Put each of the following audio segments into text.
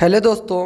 hello दोस्तों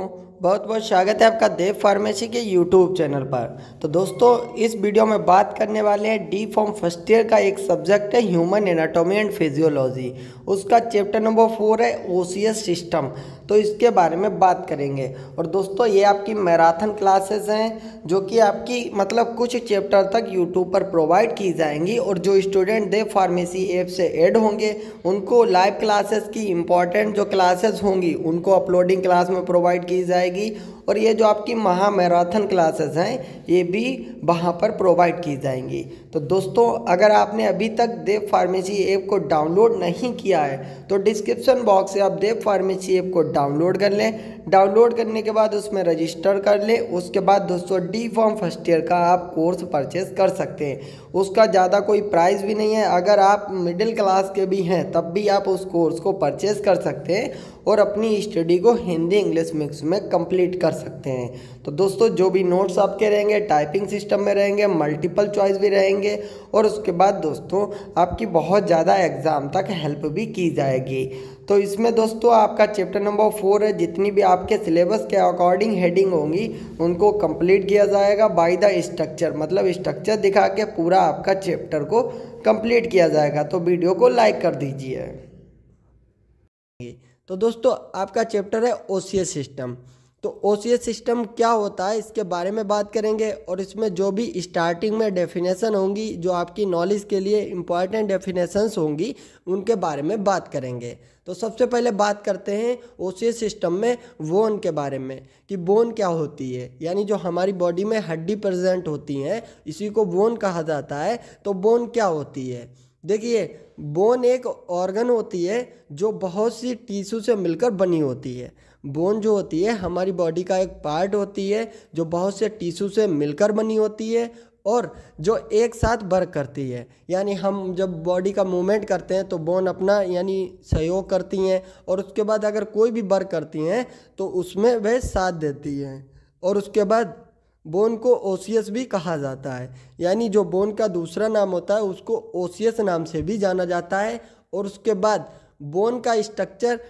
बहुत बहुत स्वागत है आपका देव फार्मेसी के यूट्यूब चैनल पर तो दोस्तों इस वीडियो में बात करने वाले हैं डी फॉर्म फर्स्ट ईयर का एक सब्जेक्ट है ह्यूमन एनाटॉमी एंड फिजियोलॉजी उसका चैप्टर नंबर फोर है ओसीएस सिस्टम तो इसके बारे में बात करेंगे और दोस्तों ये आपकी मैराथन क्लासेस हैं जो कि आपकी मतलब कुछ चैप्टर तक यूट्यूब पर प्रोवाइड की जाएंगी और जो स्टूडेंट दे फार्मेसी ऐप से ऐड होंगे उनको लाइव क्लासेस की इम्पॉर्टेंट जो क्लासेस होंगी उनको अपलोडिंग क्लास में प्रोवाइड की जाएगी और ये जो आपकी महा मैराथन क्लासेस हैं ये भी वहाँ पर प्रोवाइड की जाएंगी तो दोस्तों अगर आपने अभी तक देव फार्मेसी ऐप को डाउनलोड नहीं किया है तो डिस्क्रिप्शन बॉक्स से आप देव फार्मेसी ऐप को डाउनलोड कर लें डाउनलोड करने के बाद उसमें रजिस्टर कर लें उसके बाद दोस्तों डी फॉर्म फर्स्ट ईयर का आप कोर्स परचेज कर सकते हैं उसका ज़्यादा कोई प्राइस भी नहीं है अगर आप मिडिल क्लास के भी हैं तब भी आप उस कोर्स को परचेज कर सकते हैं और अपनी स्टडी को हिंदी इंग्लिश मिक्स में कंप्लीट कर सकते हैं तो दोस्तों जो भी नोट्स आपके रहेंगे टाइपिंग सिस्टम में रहेंगे मल्टीपल चॉइस भी रहेंगे और उसके बाद दोस्तों आपकी बहुत ज़्यादा एग्ज़ाम तक हेल्प भी की जाएगी तो इसमें दोस्तों आपका चैप्टर नंबर फोर है जितनी भी आपके सिलेबस के अकॉर्डिंग हेडिंग होंगी उनको कंप्लीट किया जाएगा बाय द स्ट्रक्चर मतलब स्ट्रक्चर दिखा के पूरा आपका चैप्टर को कंप्लीट किया जाएगा तो वीडियो को लाइक कर दीजिए तो दोस्तों आपका चैप्टर है ओ सिस्टम तो ओ सिस्टम क्या होता है इसके बारे में बात करेंगे और इसमें जो भी स्टार्टिंग में डेफिनेशन होंगी जो आपकी नॉलेज के लिए इम्पॉर्टेंट डेफिनेशंस होंगी उनके बारे में बात करेंगे तो सबसे पहले बात करते हैं ओ सिस्टम में वोन के बारे में कि बोन क्या होती है यानी जो हमारी बॉडी में हड्डी प्रजेंट होती हैं इसी को बोन कहा जाता है तो बोन क्या होती है देखिए बोन एक ऑर्गन होती है जो बहुत सी टीशू से मिलकर बनी होती है बोन जो होती है हमारी बॉडी का एक पार्ट होती है जो बहुत से टीशू से मिलकर बनी होती है और जो एक साथ वर्क करती है यानी हम जब बॉडी का मूवमेंट करते हैं तो बोन अपना यानी सहयोग करती हैं और उसके बाद अगर कोई भी वर्क करती हैं तो उसमें वह साथ देती हैं और उसके बाद बोन को ओसियस भी कहा जाता है यानी जो बोन का दूसरा नाम होता है उसको ओसियस नाम से भी जाना जाता है और उसके बाद बोन का स्ट्रक्चर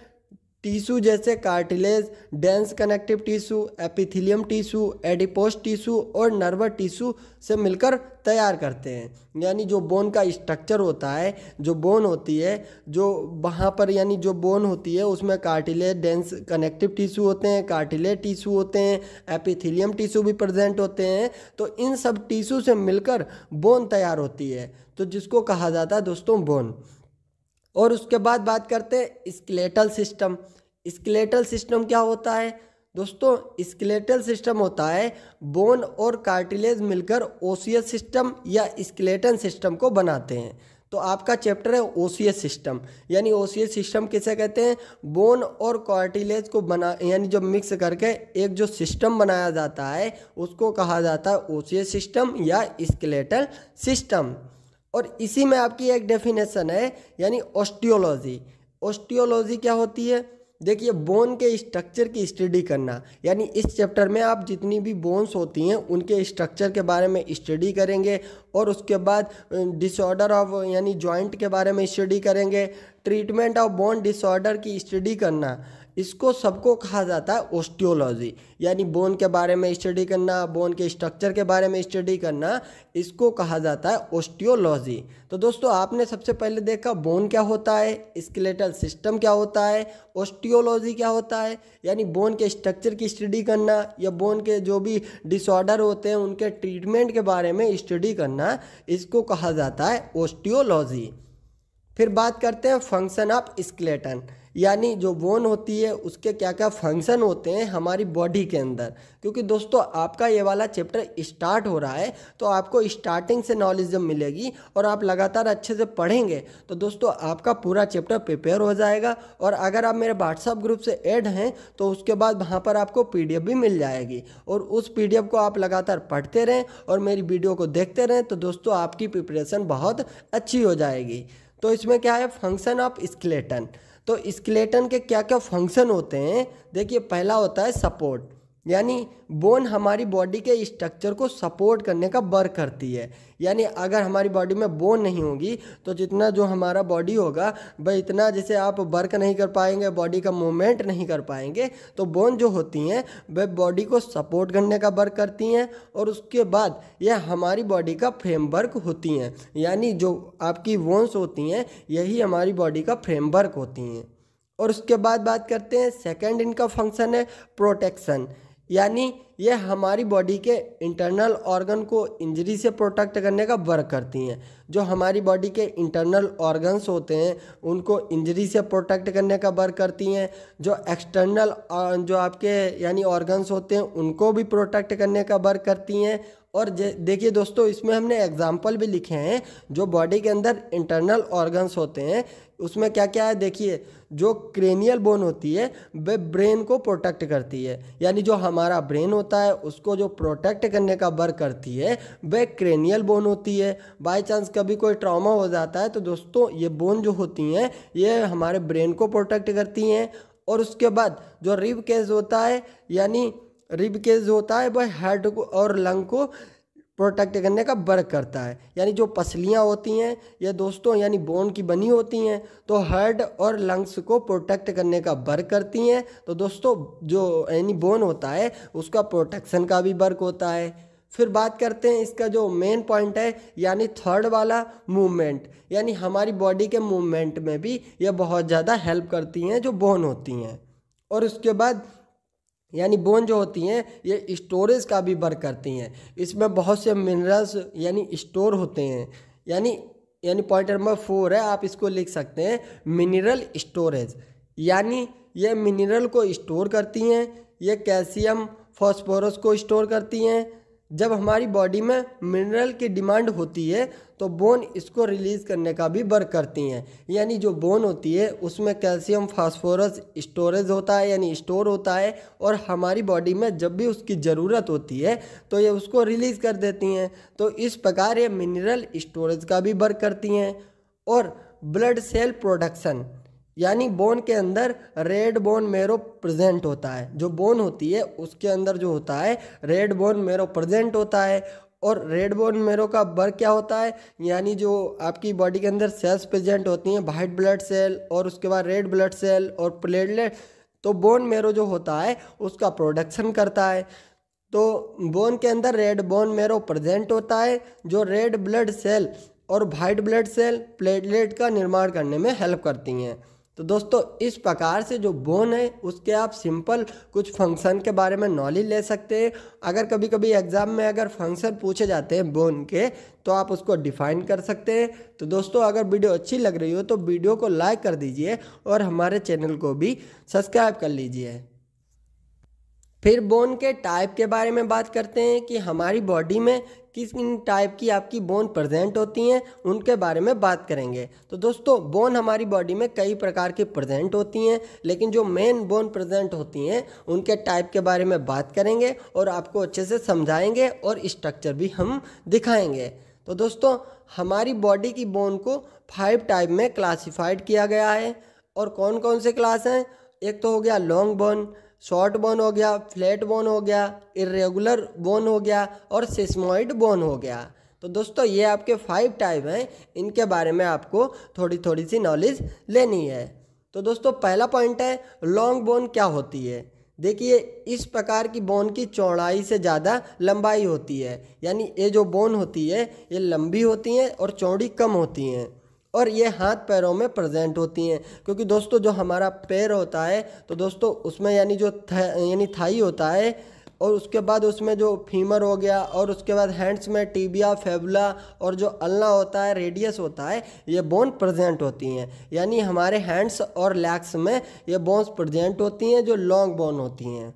टीशू जैसे cartilage dense connective tissue epithelium tissue adipose tissue और नर्वस टीशू से मिलकर तैयार करते हैं यानी जो बोन का स्ट्रक्चर होता है जो बोन होती है जो वहाँ पर यानी जो बोन होती है उसमें कार्टिलेज डेंस कनेक्टिव टीशू होते हैं कार्टिलेज टीशू होते हैं एपिथिलियम टीशू भी प्रेजेंट होते हैं तो इन सब टीशू से मिलकर बोन तैयार होती है तो जिसको कहा जाता है दोस्तों बोन और उसके बाद बात करते हैं स्केलेटल सिस्टम स्केलेटल सिस्टम क्या होता है दोस्तों स्केलेटल सिस्टम होता है बोन और कार्टिलेज मिलकर ओसियस सिस्टम या स्केलेटन सिस्टम को बनाते हैं तो आपका चैप्टर है ओसियस सिस्टम यानी ओसियस सिस्टम किसे कहते हैं बोन और कार्टिलेज को बना यानी जो मिक्स करके एक जो सिस्टम बनाया जाता है उसको कहा जाता है ओसियस सिस्टम या स्केलेटल सिस्टम और इसी में आपकी एक डेफिनेशन है यानी ऑस्टियोलॉजी ऑस्टियोलॉजी क्या होती है देखिए बोन के स्ट्रक्चर की स्टडी करना यानी इस चैप्टर में आप जितनी भी बोन्स होती हैं उनके स्ट्रक्चर के बारे में स्टडी करेंगे और उसके बाद डिसऑर्डर ऑफ यानी जॉइंट के बारे में स्टडी करेंगे ट्रीटमेंट ऑफ बोन डिसऑर्डर की स्टडी करना इसको सबको कहा जाता है ओस्टियोलॉजी यानी बोन के बारे में स्टडी करना बोन के स्ट्रक्चर के बारे में स्टडी करना इसको कहा जाता है ओस्टियोलॉजी तो दोस्तों आपने सबसे पहले देखा बोन क्या होता है स्केलेटल सिस्टम क्या होता है ओस्टियोलॉजी क्या होता है यानी बोन के स्ट्रक्चर की स्टडी करना या बोन के जो भी डिसऑर्डर होते हैं उनके ट्रीटमेंट के बारे में स्टडी करना इसको कहा जाता है ओस्टियोलॉजी फिर बात करते हैं फंक्शन ऑफ स्केलेटन यानी जो बोन होती है उसके क्या क्या फंक्शन होते हैं हमारी बॉडी के अंदर क्योंकि दोस्तों आपका ये वाला चैप्टर स्टार्ट हो रहा है तो आपको स्टार्टिंग से नॉलेज जब मिलेगी और आप लगातार अच्छे से पढ़ेंगे तो दोस्तों आपका पूरा चैप्टर प्रिपेयर हो जाएगा और अगर आप मेरे व्हाट्सअप ग्रुप से ऐड हैं तो उसके बाद वहाँ पर आपको पी भी मिल जाएगी और उस पी को आप लगातार पढ़ते रहें और मेरी वीडियो को देखते रहें तो दोस्तों आपकी प्रिपरेशन बहुत अच्छी हो जाएगी तो इसमें क्या है फंक्शन ऑफ स्केलेटन तो स्केलेटन के क्या क्या फंक्शन होते हैं देखिए पहला होता है सपोर्ट यानी बोन हमारी बॉडी के स्ट्रक्चर को सपोर्ट करने का वर्क करती है यानी अगर हमारी बॉडी में बोन नहीं होगी तो जितना जो हमारा बॉडी होगा वह इतना जैसे आप वर्क नहीं कर पाएंगे बॉडी का मूवमेंट नहीं कर पाएंगे तो बोन जो होती हैं वह बॉडी को सपोर्ट करने का वर्क करती हैं और उसके बाद यह हमारी बॉडी का फ्रेमवर्क होती हैं यानी जो आपकी बोन्स होती हैं यही हमारी बॉडी का फ्रेमवर्क होती हैं और उसके बाद बात करते हैं सेकेंड इनका फंक्शन है प्रोटेक्शन यानी ये हमारी बॉडी के इंटरनल ऑर्गन को इंजरी से प्रोटेक्ट करने का वर्क करती हैं जो हमारी बॉडी के इंटरनल ऑर्गन्स होते हैं उनको इंजरी से प्रोटेक्ट करने का वर्क करती हैं जो एक्सटर्नल जो आपके यानी ऑर्गन्स होते हैं उनको भी प्रोटेक्ट करने का वर्क करती हैं और देखिए दोस्तों इसमें हमने एग्जाम्पल भी लिखे हैं जो बॉडी के अंदर इंटरनल ऑर्गन्स होते हैं उसमें क्या क्या है देखिए जो क्रेनियल बोन होती है वे ब्रेन को प्रोटेक्ट करती है यानी जो हमारा ब्रेन होता है उसको जो प्रोटेक्ट करने का वर्क करती है वे क्रेनियल बोन होती है बाय चांस कभी कोई ट्रॉमा हो जाता है तो दोस्तों ये बोन जो होती हैं ये हमारे ब्रेन को प्रोटेक्ट करती हैं और उसके बाद जो रिब केस होता है यानी रिब केज होता है वह हेड को और लंग को प्रोटेक्ट करने का वर्क करता है यानी जो पसलियाँ होती हैं ये दोस्तों यानी बोन की बनी होती हैं तो हर्ड और लंग्स को प्रोटेक्ट करने का वर्क करती हैं तो दोस्तों जो यानी बोन होता है उसका प्रोटेक्शन का भी वर्क होता है फिर बात करते हैं इसका जो मेन पॉइंट है यानी थर्ड वाला मूवमेंट यानी हमारी बॉडी के मूवमेंट में भी यह बहुत ज़्यादा हेल्प करती हैं जो बोन होती हैं और उसके बाद यानी बोन जो होती हैं ये स्टोरेज का भी वर्क करती हैं इसमें बहुत से मिनरल्स यानी स्टोर होते हैं यानी यानी पॉइंट नंबर फोर है आप इसको लिख सकते हैं मिनरल स्टोरेज यानी ये मिनरल को स्टोर करती हैं ये कैल्शियम फॉस्फोरस को स्टोर करती हैं जब हमारी बॉडी में मिनरल की डिमांड होती है तो बोन इसको रिलीज़ करने का भी वर्क करती हैं यानी जो बोन होती है उसमें कैल्शियम फास्फोरस स्टोरेज होता है यानी स्टोर होता है और हमारी बॉडी में जब भी उसकी ज़रूरत होती है तो ये उसको रिलीज़ कर देती हैं तो इस प्रकार ये मिनरल स्टोरेज का भी वर्क करती हैं और ब्लड सेल प्रोडक्शन यानी बोन के अंदर रेड बोन मेरो प्रेजेंट होता है जो बोन होती है उसके अंदर जो होता है रेड बोन मेरो प्रेजेंट होता है और रेड बोन मेरो का वर्क क्या होता है यानी जो आपकी बॉडी के अंदर सेल्स प्रेजेंट होती हैं वाइट ब्लड सेल और उसके बाद रेड ब्लड सेल और प्लेटलेट तो बोन मेरो जो होता है उसका प्रोडक्शन करता है तो बोन के अंदर रेड बोन मेरो प्रेजेंट होता है जो रेड ब्लड सेल और वाइट ब्लड सेल प्लेटलेट का निर्माण करने में हेल्प करती हैं तो दोस्तों इस प्रकार से जो बोन है उसके आप सिंपल कुछ फंक्शन के बारे में नॉलेज ले सकते हैं अगर कभी कभी एग्ज़ाम में अगर फंक्शन पूछे जाते हैं बोन के तो आप उसको डिफाइन कर सकते हैं तो दोस्तों अगर वीडियो अच्छी लग रही हो तो वीडियो को लाइक कर दीजिए और हमारे चैनल को भी सब्सक्राइब कर लीजिए फिर बोन के टाइप के बारे में बात करते हैं कि हमारी बॉडी में किस किन टाइप की आपकी बोन प्रेजेंट होती हैं उनके बारे में बात करेंगे तो दोस्तों बोन हमारी बॉडी में कई प्रकार की प्रेजेंट होती हैं लेकिन जो मेन बोन प्रेजेंट होती हैं उनके टाइप के बारे में बात करेंगे और आपको अच्छे से समझाएंगे और स्ट्रक्चर भी हम दिखाएंगे तो दोस्तों हमारी बॉडी की बोन को फाइव टाइप में क्लासीफाइड किया गया है और कौन कौन से क्लास हैं एक तो हो गया लॉन्ग बोन शॉर्ट बोन हो गया फ्लैट बोन हो गया इरेगुलर बोन हो गया और सिस्मोइड बोन हो गया तो दोस्तों ये आपके फाइव टाइप हैं इनके बारे में आपको थोड़ी थोड़ी सी नॉलेज लेनी है तो दोस्तों पहला पॉइंट है लॉन्ग बोन क्या होती है देखिए इस प्रकार की बोन की चौड़ाई से ज़्यादा लंबाई होती है यानी ये जो बोन होती है ये लंबी होती हैं और चौड़ी कम होती हैं और ये हाथ पैरों में प्रेजेंट होती हैं क्योंकि दोस्तों जो हमारा पैर होता है तो दोस्तों उसमें यानी जो था, यानी थाई होता है और उसके बाद उसमें जो फीमर हो गया और उसके बाद हैंड्स में टीबिया फेबुला और जो अल्ला होता है रेडियस होता है ये बोन प्रेजेंट होती हैं यानी हमारे हैंड्स और लैग्स में ये बोन्स प्रेजेंट होती हैं जो लॉन्ग बोन होती हैं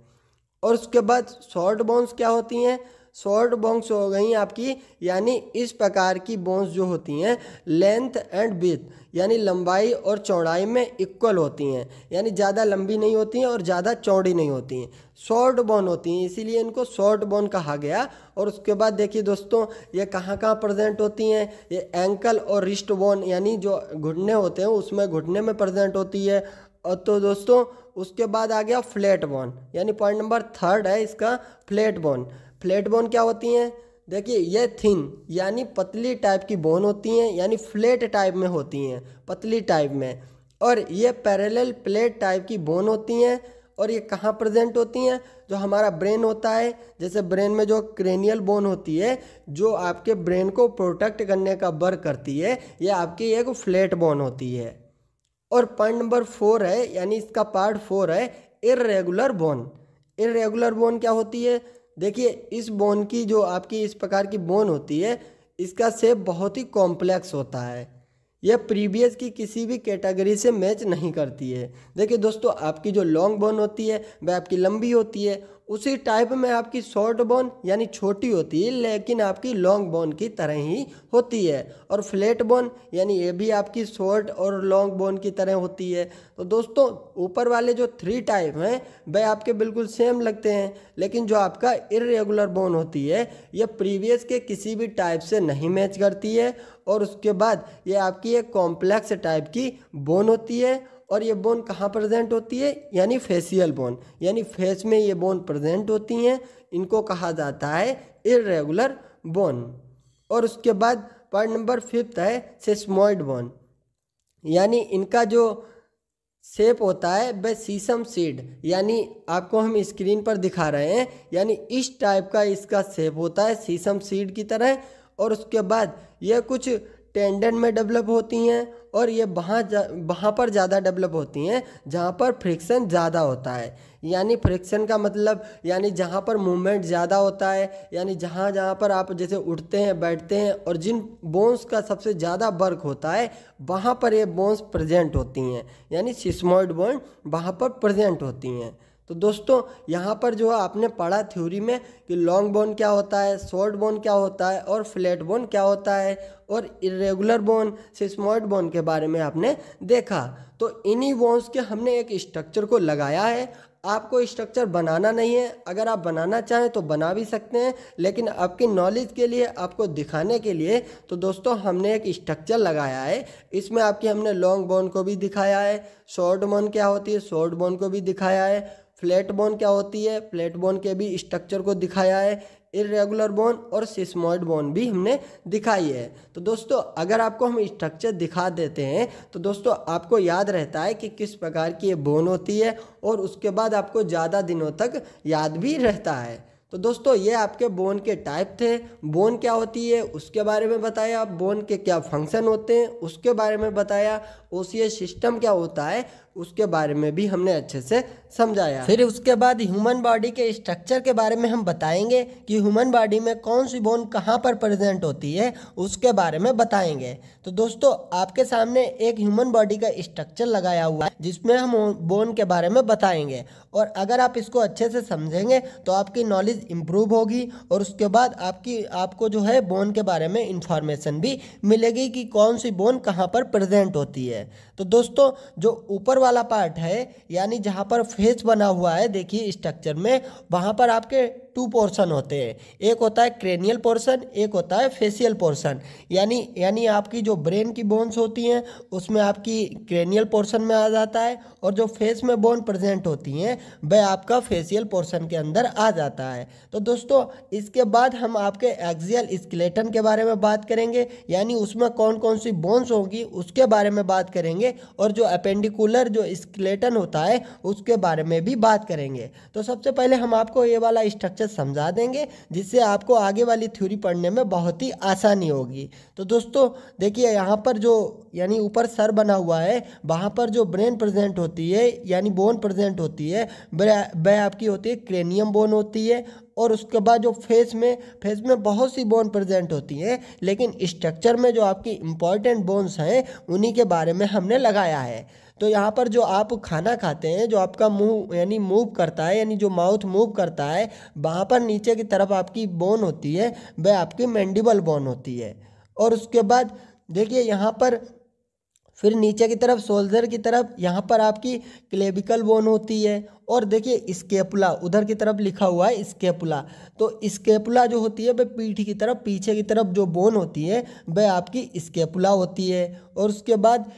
और उसके बाद शॉर्ट बोन्स क्या होती हैं शॉर्ट बोन्स हो गई आपकी यानी इस प्रकार की बोन्स जो होती हैं लेंथ एंड विथ यानी लंबाई और चौड़ाई में इक्वल होती हैं यानी ज़्यादा लंबी नहीं होती हैं और ज़्यादा चौड़ी नहीं होती हैं शॉर्ट बोन होती हैं इसीलिए इनको शॉर्ट बोन कहा गया और उसके बाद देखिए दोस्तों ये कहाँ कहाँ प्रेजेंट होती हैं ये एंकल और रिस्ट बोन यानी जो घुटने होते हैं उसमें घुटने में प्रेजेंट होती है और तो दोस्तों उसके बाद आ गया फ्लैट बोन यानी पॉइंट नंबर थर्ड है इसका फ्लैट बोन फ्लैट बोन क्या होती हैं देखिए ये थिन यानी पतली टाइप की बोन होती हैं यानी फ्लैट टाइप में होती हैं पतली टाइप में और ये पैरेलल प्लेट टाइप की बोन होती हैं और ये कहाँ प्रेजेंट होती हैं जो हमारा ब्रेन होता है जैसे ब्रेन में जो क्रेनियल बोन होती है जो आपके ब्रेन को प्रोटेक्ट करने का वर्क करती है ये आपकी एक फ्लैट बोन होती है और पॉइंट नंबर फोर है यानी इसका पार्ट फोर है इरेगुलर बोन इरेगुलर बोन क्या होती है देखिए इस बोन की जो आपकी इस प्रकार की बोन होती है इसका सेप बहुत ही कॉम्प्लेक्स होता है यह प्रीवियस की किसी भी कैटेगरी से मैच नहीं करती है देखिए दोस्तों आपकी जो लॉन्ग बोन होती है वह आपकी लंबी होती है उसी टाइप में आपकी शॉर्ट बोन यानी छोटी होती है लेकिन आपकी लॉन्ग बोन की तरह ही होती है और फ्लैट बोन यानी ये भी आपकी शॉर्ट और लॉन्ग बोन की तरह होती है तो दोस्तों ऊपर वाले जो थ्री टाइप हैं वह आपके बिल्कुल सेम लगते हैं लेकिन जो आपका इरेगुलर बोन होती है यह प्रीवियस के किसी भी टाइप से नहीं मैच करती है और उसके बाद ये आपकी एक कॉम्प्लेक्स टाइप की बोन होती है और ये बोन कहाँ प्रेजेंट होती है यानी फेसियल बोन यानी फेस में ये बोन प्रेजेंट होती हैं इनको कहा जाता है इरेगुलर बोन और उसके बाद पॉइंट नंबर फिफ्थ है सेस्मोइड बोन यानी इनका जो शेप होता है वह सीसम सीड यानी आपको हम स्क्रीन पर दिखा रहे हैं यानी इस टाइप का इसका शेप होता है सीसम सीड की तरह और उसके बाद ये कुछ टेंडन में डेवलप होती हैं और ये वहाँ वहाँ पर ज़्यादा डेवलप होती हैं जहाँ पर फ्रिक्शन ज़्यादा होता है यानी फ्रिक्शन का मतलब यानी जहाँ पर मूवमेंट ज़्यादा होता है यानी जहाँ जहाँ पर आप जैसे उठते हैं बैठते हैं और जिन बोन्स का सबसे ज़्यादा वर्क होता है वहाँ पर ये बोन्स प्रेजेंट होती हैं यानी सिस्मोइड बोन वहाँ पर प्रेजेंट होती हैं तो दोस्तों यहाँ पर जो है आपने पढ़ा थ्योरी में कि लॉन्ग बोन क्या होता है शॉर्ट बोन क्या होता है और फ्लैट बोन क्या होता है और इरेगुलर बोन सिस्मोइड बोन के बारे में आपने देखा तो इन्हीं बोन्स के हमने एक स्ट्रक्चर को लगाया है आपको स्ट्रक्चर बनाना नहीं है अगर आप बनाना चाहें तो बना भी सकते हैं लेकिन आपकी नॉलेज के लिए आपको दिखाने के लिए तो दोस्तों हमने एक स्ट्रक्चर लगाया है इसमें आपकी हमने लॉन्ग बोन को भी दिखाया है शॉर्ट बोन क्या होती है शॉर्ट बोन को भी दिखाया है फ्लैट बोन क्या होती है फ्लैट बोन के भी स्ट्रक्चर को दिखाया है इरेगुलर बोन और सिस्मोइड बोन भी हमने दिखाई है तो दोस्तों अगर आपको हम स्ट्रक्चर दिखा देते हैं तो दोस्तों आपको याद रहता है कि किस प्रकार की ये बोन होती है और उसके बाद आपको ज़्यादा दिनों तक याद भी रहता है तो दोस्तों ये आपके बोन के टाइप थे बोन क्या होती है उसके बारे में बताया बोन के क्या फंक्शन होते हैं उसके बारे में बताया ओ सिस्टम क्या होता है उसके बारे में भी हमने अच्छे से समझाया फिर उसके बाद ह्यूमन बॉडी के स्ट्रक्चर के बारे में हम बताएंगे कि ह्यूमन बॉडी में कौन सी बोन कहाँ पर प्रेजेंट होती है उसके बारे में बताएंगे तो दोस्तों आपके सामने एक ह्यूमन बॉडी का स्ट्रक्चर लगाया हुआ है जिसमें हम बोन के बारे में बताएंगे और अगर आप इसको अच्छे से समझेंगे तो आपकी नॉलेज इम्प्रूव होगी और उसके बाद आपकी आपको जो है बोन के बारे में इंफॉर्मेशन भी मिलेगी कि कौन सी बोन कहाँ पर प्रजेंट होती है है तो दोस्तों जो ऊपर वाला पार्ट है यानी जहाँ पर फेस बना हुआ है देखिए स्ट्रक्चर में वहाँ पर आपके टू पोर्शन होते हैं एक होता है क्रेनियल पोर्शन एक होता है फेशियल पोर्शन यानी यानी आपकी जो ब्रेन की बोन्स होती हैं उसमें आपकी क्रेनियल पोर्शन में आ जाता है और जो फेस में बोन प्रेजेंट होती हैं वह आपका फेशियल पोर्शन के अंदर आ जाता है तो दोस्तों इसके बाद हम आपके एक्जियल स्केलेटन के बारे में बात करेंगे यानी उसमें कौन कौन सी बोन्स होगी उसके बारे में बात करेंगे और जो अपेंडिकुलर जो स्केलेटन होता है उसके बारे में भी बात करेंगे तो सबसे पहले हम आपको ये वाला स्ट्रक्चर समझा देंगे जिससे आपको आगे वाली थ्योरी पढ़ने में बहुत ही आसानी होगी तो दोस्तों देखिए यहाँ पर जो यानी ऊपर सर बना हुआ है वहाँ पर जो ब्रेन प्रेजेंट होती है यानी बोन प्रेजेंट होती है वह आपकी होती है क्रेनियम बोन होती है और उसके बाद जो फेस में फेस में बहुत सी बोन प्रेजेंट होती हैं लेकिन स्ट्रक्चर में जो आपकी इम्पॉर्टेंट बोन्स हैं उन्हीं के बारे में हमने लगाया है तो यहाँ पर जो आप खाना खाते हैं जो आपका मुंह यानी मूव करता है यानी जो माउथ मूव करता है वहाँ पर नीचे की तरफ आपकी बोन होती है वह आपकी मैंडिबल बोन होती है और उसके बाद देखिए यहाँ पर फिर नीचे की तरफ शोल्जर की तरफ यहाँ पर आपकी क्लेबिकल बोन होती है और देखिए स्केपुला उधर की तरफ लिखा हुआ है स्केपुला तो स्केपुला जो होती है वह पीठ की तरफ पीछे की तरफ जो बोन होती है वह आपकी स्केपुला होती है और उसके बाद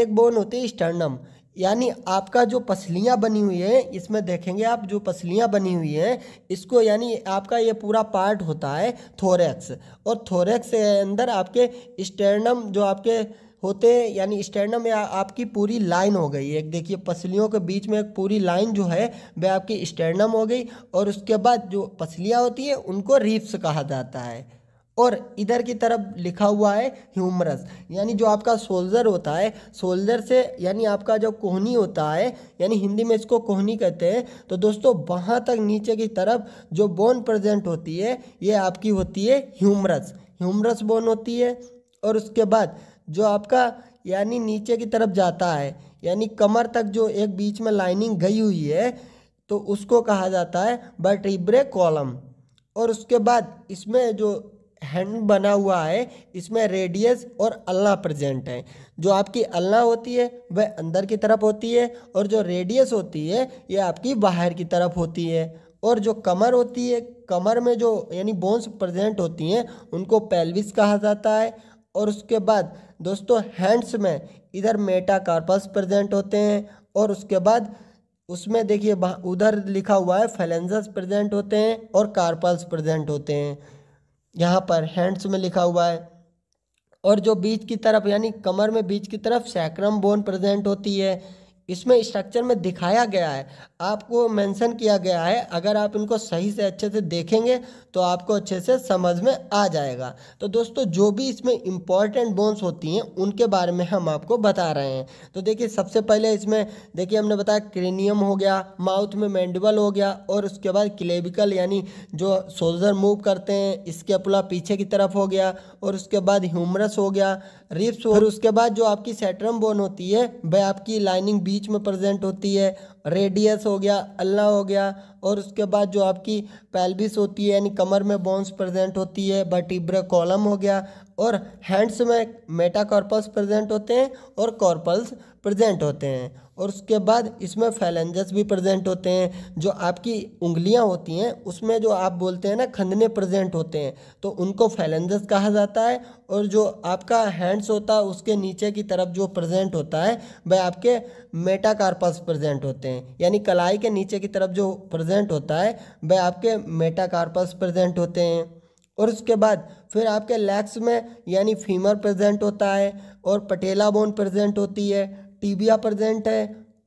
एक बोन होती है स्टर्नम यानी आपका जो पसलियाँ बनी हुई है इसमें देखेंगे आप जो पसलियाँ बनी हुई हैं इसको यानी आपका ये पूरा पार्ट होता है थोरेक्स और थोरेक्स के अंदर आपके स्टर्नम जो आपके होते हैं यानी स्टर्नम या आपकी पूरी लाइन हो गई एक देखिए पसलियों के बीच में एक पूरी लाइन जो है वह आपकी स्टर्नम हो गई और उसके बाद जो पसलियाँ होती हैं उनको रीप्स कहा जाता है और इधर की तरफ लिखा हुआ है ह्यूमरस यानी जो आपका सोल्जर होता है सोल्जर से यानी आपका जो कोहनी होता है यानी हिंदी में इसको कोहनी कहते हैं तो दोस्तों वहाँ तक नीचे की तरफ जो बोन प्रेजेंट होती है ये आपकी होती है ह्यूमरस ह्यूमरस बोन होती है और उसके बाद जो आपका यानी नीचे की तरफ जाता है यानी कमर तक जो एक बीच में लाइनिंग गई हुई है तो उसको कहा जाता है बट्रीब्रे कॉलम और उसके बाद इसमें जो हैंड बना हुआ है इसमें रेडियस और अल्ला प्रेजेंट है जो आपकी अल्ला होती है वह अंदर की तरफ होती है और जो रेडियस होती है ये आपकी बाहर की तरफ होती है और जो कमर होती है कमर में जो यानी बोन्स प्रेजेंट होती हैं उनको पेल्विस कहा जाता है और उसके बाद दोस्तों हैंड्स में इधर मेटा कार्पस प्रेजेंट होते हैं और उसके बाद उसमें देखिए उधर लिखा हुआ है फैलेंजस प्रेजेंट होते हैं और कार्पल्स प्रेजेंट होते हैं यहाँ पर हैंड्स में लिखा हुआ है और जो बीच की तरफ यानी कमर में बीच की तरफ सैक्रम बोन प्रेजेंट होती है इसमें स्ट्रक्चर में दिखाया गया है आपको मेंशन किया गया है अगर आप इनको सही से अच्छे से देखेंगे तो आपको अच्छे से समझ में आ जाएगा तो दोस्तों जो भी इसमें इम्पॉर्टेंट बोन्स होती हैं उनके बारे में हम आपको बता रहे हैं तो देखिए सबसे पहले इसमें देखिए हमने बताया क्रेनियम हो गया माउथ में मैंडिबल हो गया और उसके बाद क्लेबिकल यानी जो सोल्जर मूव करते हैं इसके अपला पीछे की तरफ हो गया और उसके बाद ह्यूमरस हो गया रिप्स और उसके बाद जो आपकी सेटरम बोन होती है वह आपकी लाइनिंग बीच बीच में प्रेजेंट होती है रेडियस हो गया अल्ला हो गया और उसके बाद जो आपकी पैल्बिस होती है यानी कमर में बोन्स प्रेजेंट होती है बटिब्रा कॉलम हो गया और हैंड्स में मेटाकॉर्पल्स प्रेजेंट होते हैं और कॉर्पल्स प्रेजेंट होते हैं और उसके बाद इसमें फैलेंजस भी प्रेजेंट होते हैं जो आपकी उंगलियां होती हैं उसमें जो आप बोलते हैं ना खंदने प्रेजेंट होते हैं तो उनको फैलेंजस कहा जाता है और जो आपका हैंड्स होता है उसके नीचे की तरफ जो प्रेजेंट होता है वह आपके मेटाकार्पस प्रेजेंट होते हैं यानी कलाई के नीचे की तरफ जो प्रेजेंट होता है वह आपके मेटाकार्पस प्रेजेंट होते हैं और उसके बाद फिर आपके लेग्स में यानी फीमर प्रेजेंट होता है और पटेला बोन प्रेजेंट होती है टीबिया प्रेजेंट है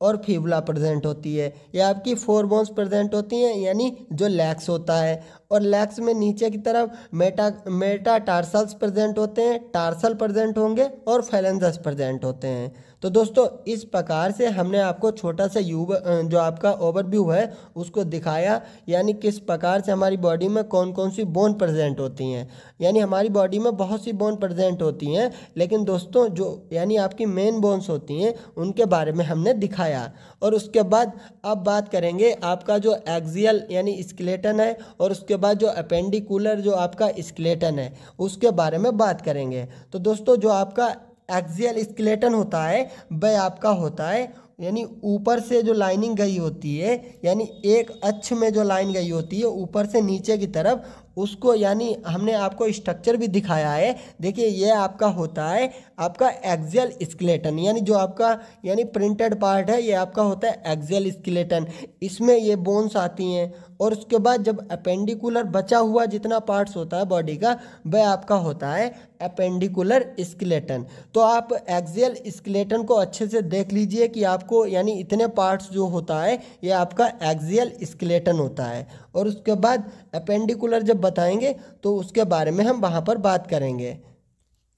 और फीबला प्रेजेंट होती है ये आपकी फोर बोन्स प्रेजेंट होती हैं यानी जो लैक्स होता है और लैक्स में नीचे की तरफ मेटा मेटा टार्सल्स प्रेजेंट होते हैं टार्सल प्रेजेंट होंगे और फैलेंजस प्रेजेंट होते हैं तो दोस्तों इस प्रकार से हमने आपको छोटा सा यू जो आपका ओवरव्यू है उसको दिखाया यानी किस प्रकार से हमारी बॉडी में कौन कौन सी बोन प्रेजेंट होती हैं यानी हमारी बॉडी में बहुत सी बोन प्रेजेंट होती हैं लेकिन दोस्तों जो यानी आपकी मेन बोन्स होती हैं उनके बारे में हमने दिखाया और उसके बाद अब बात करेंगे आपका जो एक्जियल यानी स्केलेटन है और उसके बाद जो अपेंडिकुलर जो आपका स्केलेटन है उसके बारे में बात करेंगे तो दोस्तों जो आपका एक्जियल स्केलेटन होता है वह आपका होता है यानी ऊपर से जो लाइनिंग गई होती है यानी एक अक्ष में जो लाइन गई होती है ऊपर से नीचे की तरफ उसको यानी हमने आपको स्ट्रक्चर भी दिखाया है देखिए यह आपका होता है आपका एक्जियल स्केलेटन यानी जो आपका यानी प्रिंटेड पार्ट है ये आपका होता है एक्जियल स्केलेटन इसमें ये बोन्स आती हैं और उसके बाद जब अपेंडिकुलर बचा हुआ जितना पार्ट्स होता है बॉडी का वह आपका होता है अपेंडिकुलर स्केलेटन तो आप एक्सियल स्केलेटन को अच्छे से देख लीजिए कि आपको यानी इतने पार्ट्स जो होता है ये आपका एक्सियल स्केलेटन होता है और उसके बाद अपेंडिकुलर जब बताएंगे तो उसके बारे में हम वहाँ पर बात करेंगे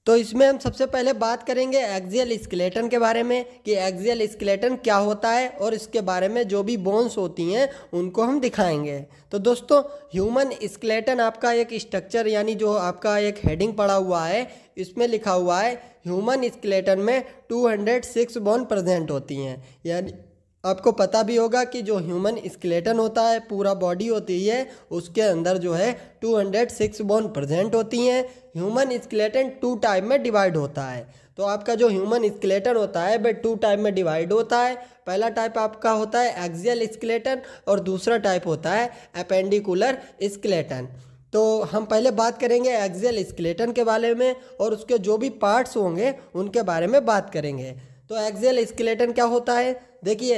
तो इसमें हम सबसे पहले बात करेंगे एक्जियल स्केलेटन के बारे में कि एक्जियल स्केलेटन क्या होता है और इसके बारे में जो भी बोन्स होती हैं उनको हम दिखाएंगे तो दोस्तों ह्यूमन स्केलेटन आपका एक स्ट्रक्चर यानी जो आपका एक हेडिंग पड़ा हुआ है इसमें लिखा हुआ है ह्यूमन स्केलेटन में 206 बोन प्रेजेंट होती हैं यानी आपको पता भी होगा कि जो ह्यूमन स्केलेटन होता है पूरा बॉडी होती है उसके अंदर जो है 206 बोन प्रेजेंट होती हैं ह्यूमन स्केलेटन टू टाइप में डिवाइड होता है तो आपका जो ह्यूमन स्केलेटन होता है वह टू टाइप में डिवाइड होता है पहला टाइप आपका होता है एक्जियल स्केलेटन और दूसरा टाइप होता है अपेंडिकुलर स्केलेटन तो हम पहले बात करेंगे एक्जियल स्केलेटन के बारे में और उसके जो भी पार्ट्स होंगे उनके बारे में बात करेंगे तो एक्सेल स्केलेटन क्या होता है देखिए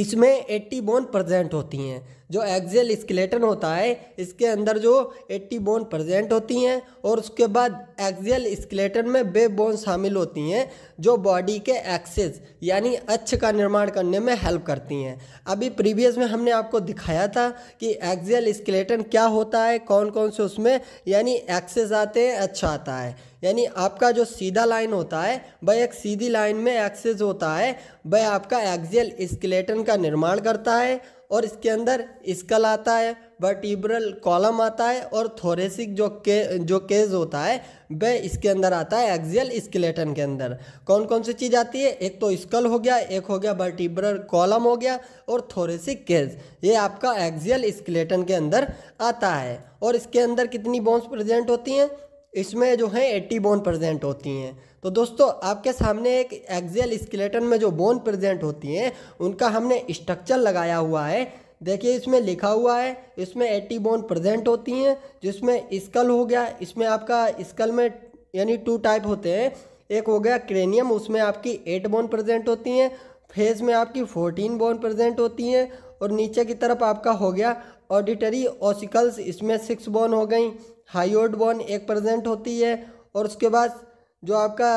इसमें एट्टी बोन प्रेजेंट होती हैं जो एक्सेल स्केलेटन होता है इसके अंदर जो एट्टी बोन प्रेजेंट होती हैं और उसके बाद एक्सेल स्केलेटन में बे बोन शामिल होती हैं जो बॉडी के एक्सेस यानी अच्छ का निर्माण करने में हेल्प करती हैं अभी प्रीवियस में हमने आपको दिखाया था कि एक्सेल स्केलेटन क्या होता है कौन कौन से उसमें यानी एक्सेस आते हैं अच्छा आता है यानी आपका जो सीधा लाइन होता है वह एक सीधी लाइन में एक्सेस होता है वह आपका एक्जियल स्केलेटन का निर्माण करता है और इसके अंदर स्कल आता है वर्टिब्रल कॉलम आता है और थोरेसिक जो के जो केज होता है वह इसके अंदर आता है एक्जियल स्केलेटन के अंदर कौन कौन सी चीज़ आती है एक तो स्कल हो गया एक हो गया वर्टिब्रल कॉलम हो गया और थोरेसिक केज ये आपका एक्जियल स्केलेटन के अंदर आता है और इसके अंदर कितनी बोन्स प्रेजेंट होती हैं इसमें जो है एट्टी बोन प्रेजेंट होती हैं तो दोस्तों आपके सामने एक एक्जेल स्केलेटन में जो बोन प्रेजेंट होती हैं उनका हमने स्ट्रक्चर लगाया हुआ है देखिए इसमें लिखा हुआ है इसमें एट्टी बोन प्रेजेंट होती हैं जिसमें स्कल हो गया इसमें आपका स्कल में यानी टू टाइप होते हैं एक हो गया क्रेनियम उसमें आपकी एट बोन प्रेजेंट होती हैं फेस में आपकी फोर्टीन बोन प्रेजेंट होती हैं और नीचे की तरफ आपका हो गया ऑडिटरी ओसिकल्स इसमें सिक्स बोन हो गई हाइयोड बोन एक प्रेजेंट होती है और उसके बाद जो आपका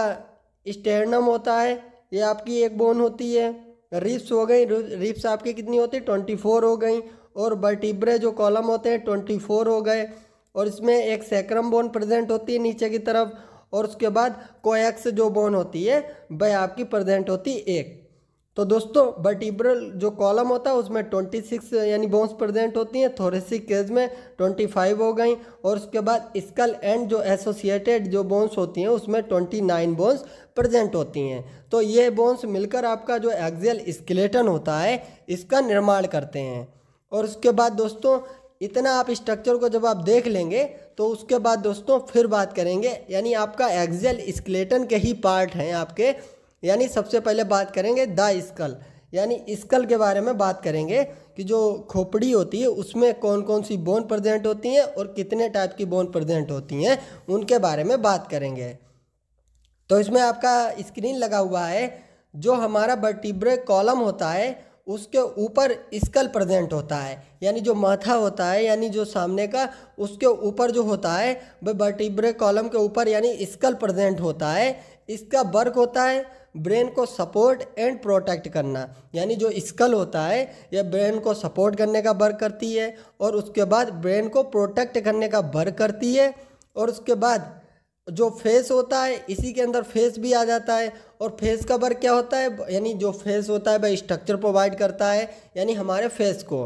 स्टेरनम होता है ये आपकी एक बोन होती है रिप्स हो गई रिप्स आपकी कितनी होती है ट्वेंटी फोर हो गई और बर्टिब्रे जो कॉलम होते हैं ट्वेंटी फोर हो गए और इसमें एक सैक्रम बोन प्रेजेंट होती है नीचे की तरफ और उसके बाद कोएक्स जो बोन होती है वह आपकी प्रेजेंट होती है एक तो दोस्तों वर्टिब्रल जो कॉलम होता है उसमें 26 यानी बोन्स प्रेजेंट होती हैं थोरेसिक केज में 25 हो गई और उसके बाद स्कल एंड जो एसोसिएटेड जो बोन्स होती हैं उसमें 29 बोन्स प्रेजेंट होती हैं तो ये बोन्स मिलकर आपका जो एक्जियल स्केलेटन होता है इसका निर्माण करते हैं और उसके बाद दोस्तों इतना आप स्ट्रक्चर को जब आप देख लेंगे तो उसके बाद दोस्तों फिर बात करेंगे यानी आपका एक्जियल स्केलेटन के ही पार्ट हैं आपके यानी सबसे पहले बात करेंगे द स्कल यानी स्कल के बारे में बात करेंगे कि जो खोपड़ी होती है उसमें कौन कौन सी बोन प्रेजेंट होती हैं और कितने टाइप की बोन प्रेजेंट होती हैं उनके बारे में बात करेंगे तो इसमें आपका स्क्रीन लगा हुआ है जो हमारा बर्टिब्रे कॉलम होता है उसके ऊपर स्कल प्रेजेंट होता है यानी जो माथा होता है यानी जो सामने का उसके ऊपर जो होता है वह बर्टिब्रे कॉलम के ऊपर यानी स्कल प्रेजेंट होता है इसका वर्क होता है ब्रेन को सपोर्ट एंड प्रोटेक्ट करना यानी जो स्कल होता है यह ब्रेन को सपोर्ट करने का वर्क करती है और उसके बाद ब्रेन को प्रोटेक्ट करने का वर्क करती है और उसके बाद जो फेस होता है इसी के अंदर फेस भी आ जाता है और फेस का वर्क क्या होता है यानी जो फेस होता है वह स्ट्रक्चर प्रोवाइड करता है यानी हमारे फेस को